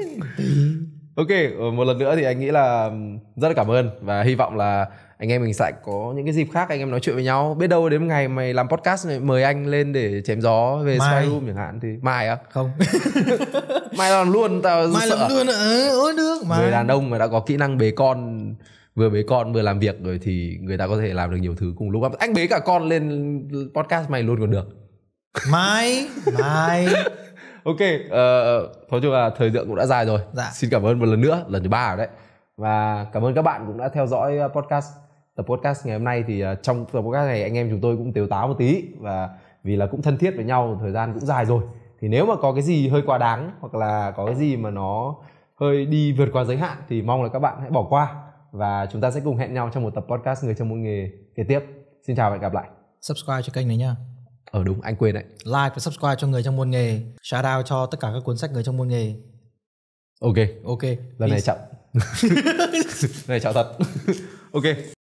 ok ờ, một lần nữa thì anh nghĩ là rất là cảm ơn và hy vọng là anh em mình sẽ có những cái dịp khác anh em nói chuyện với nhau biết đâu đến một ngày mày làm podcast này, mời anh lên để chém gió về mai. Skyroom chẳng hạn thì mai à không mai làm luôn tao mai sợ. làm luôn ạ ừ, được mà người đàn ông mà đã có kỹ năng bế con vừa bế con vừa làm việc rồi thì người ta có thể làm được nhiều thứ cùng lúc anh bế cả con lên podcast mày luôn còn được mai mai ok uh, nói chung là thời lượng cũng đã dài rồi dạ. xin cảm ơn một lần nữa lần thứ ba rồi đấy và cảm ơn các bạn cũng đã theo dõi ờ, podcast tập podcast ngày hôm nay thì uh, trong tập podcast này anh em chúng tôi cũng tếu táo một tí và vì là cũng thân thiết với nhau thời gian cũng dài rồi thì nếu mà có cái gì hơi quá đáng hoặc là có cái gì mà nó hơi đi vượt qua giới hạn thì mong là các bạn hãy bỏ qua và chúng ta sẽ cùng hẹn nhau trong một tập podcast người trong môn nghề kế tiếp xin chào và hẹn gặp lại subscribe cho kênh này nhá ờ đúng anh quên đấy like và subscribe cho người trong môn nghề shout out cho tất cả các cuốn sách người trong môn nghề ok ok lần Peace. này chậm lần này chậm thật ok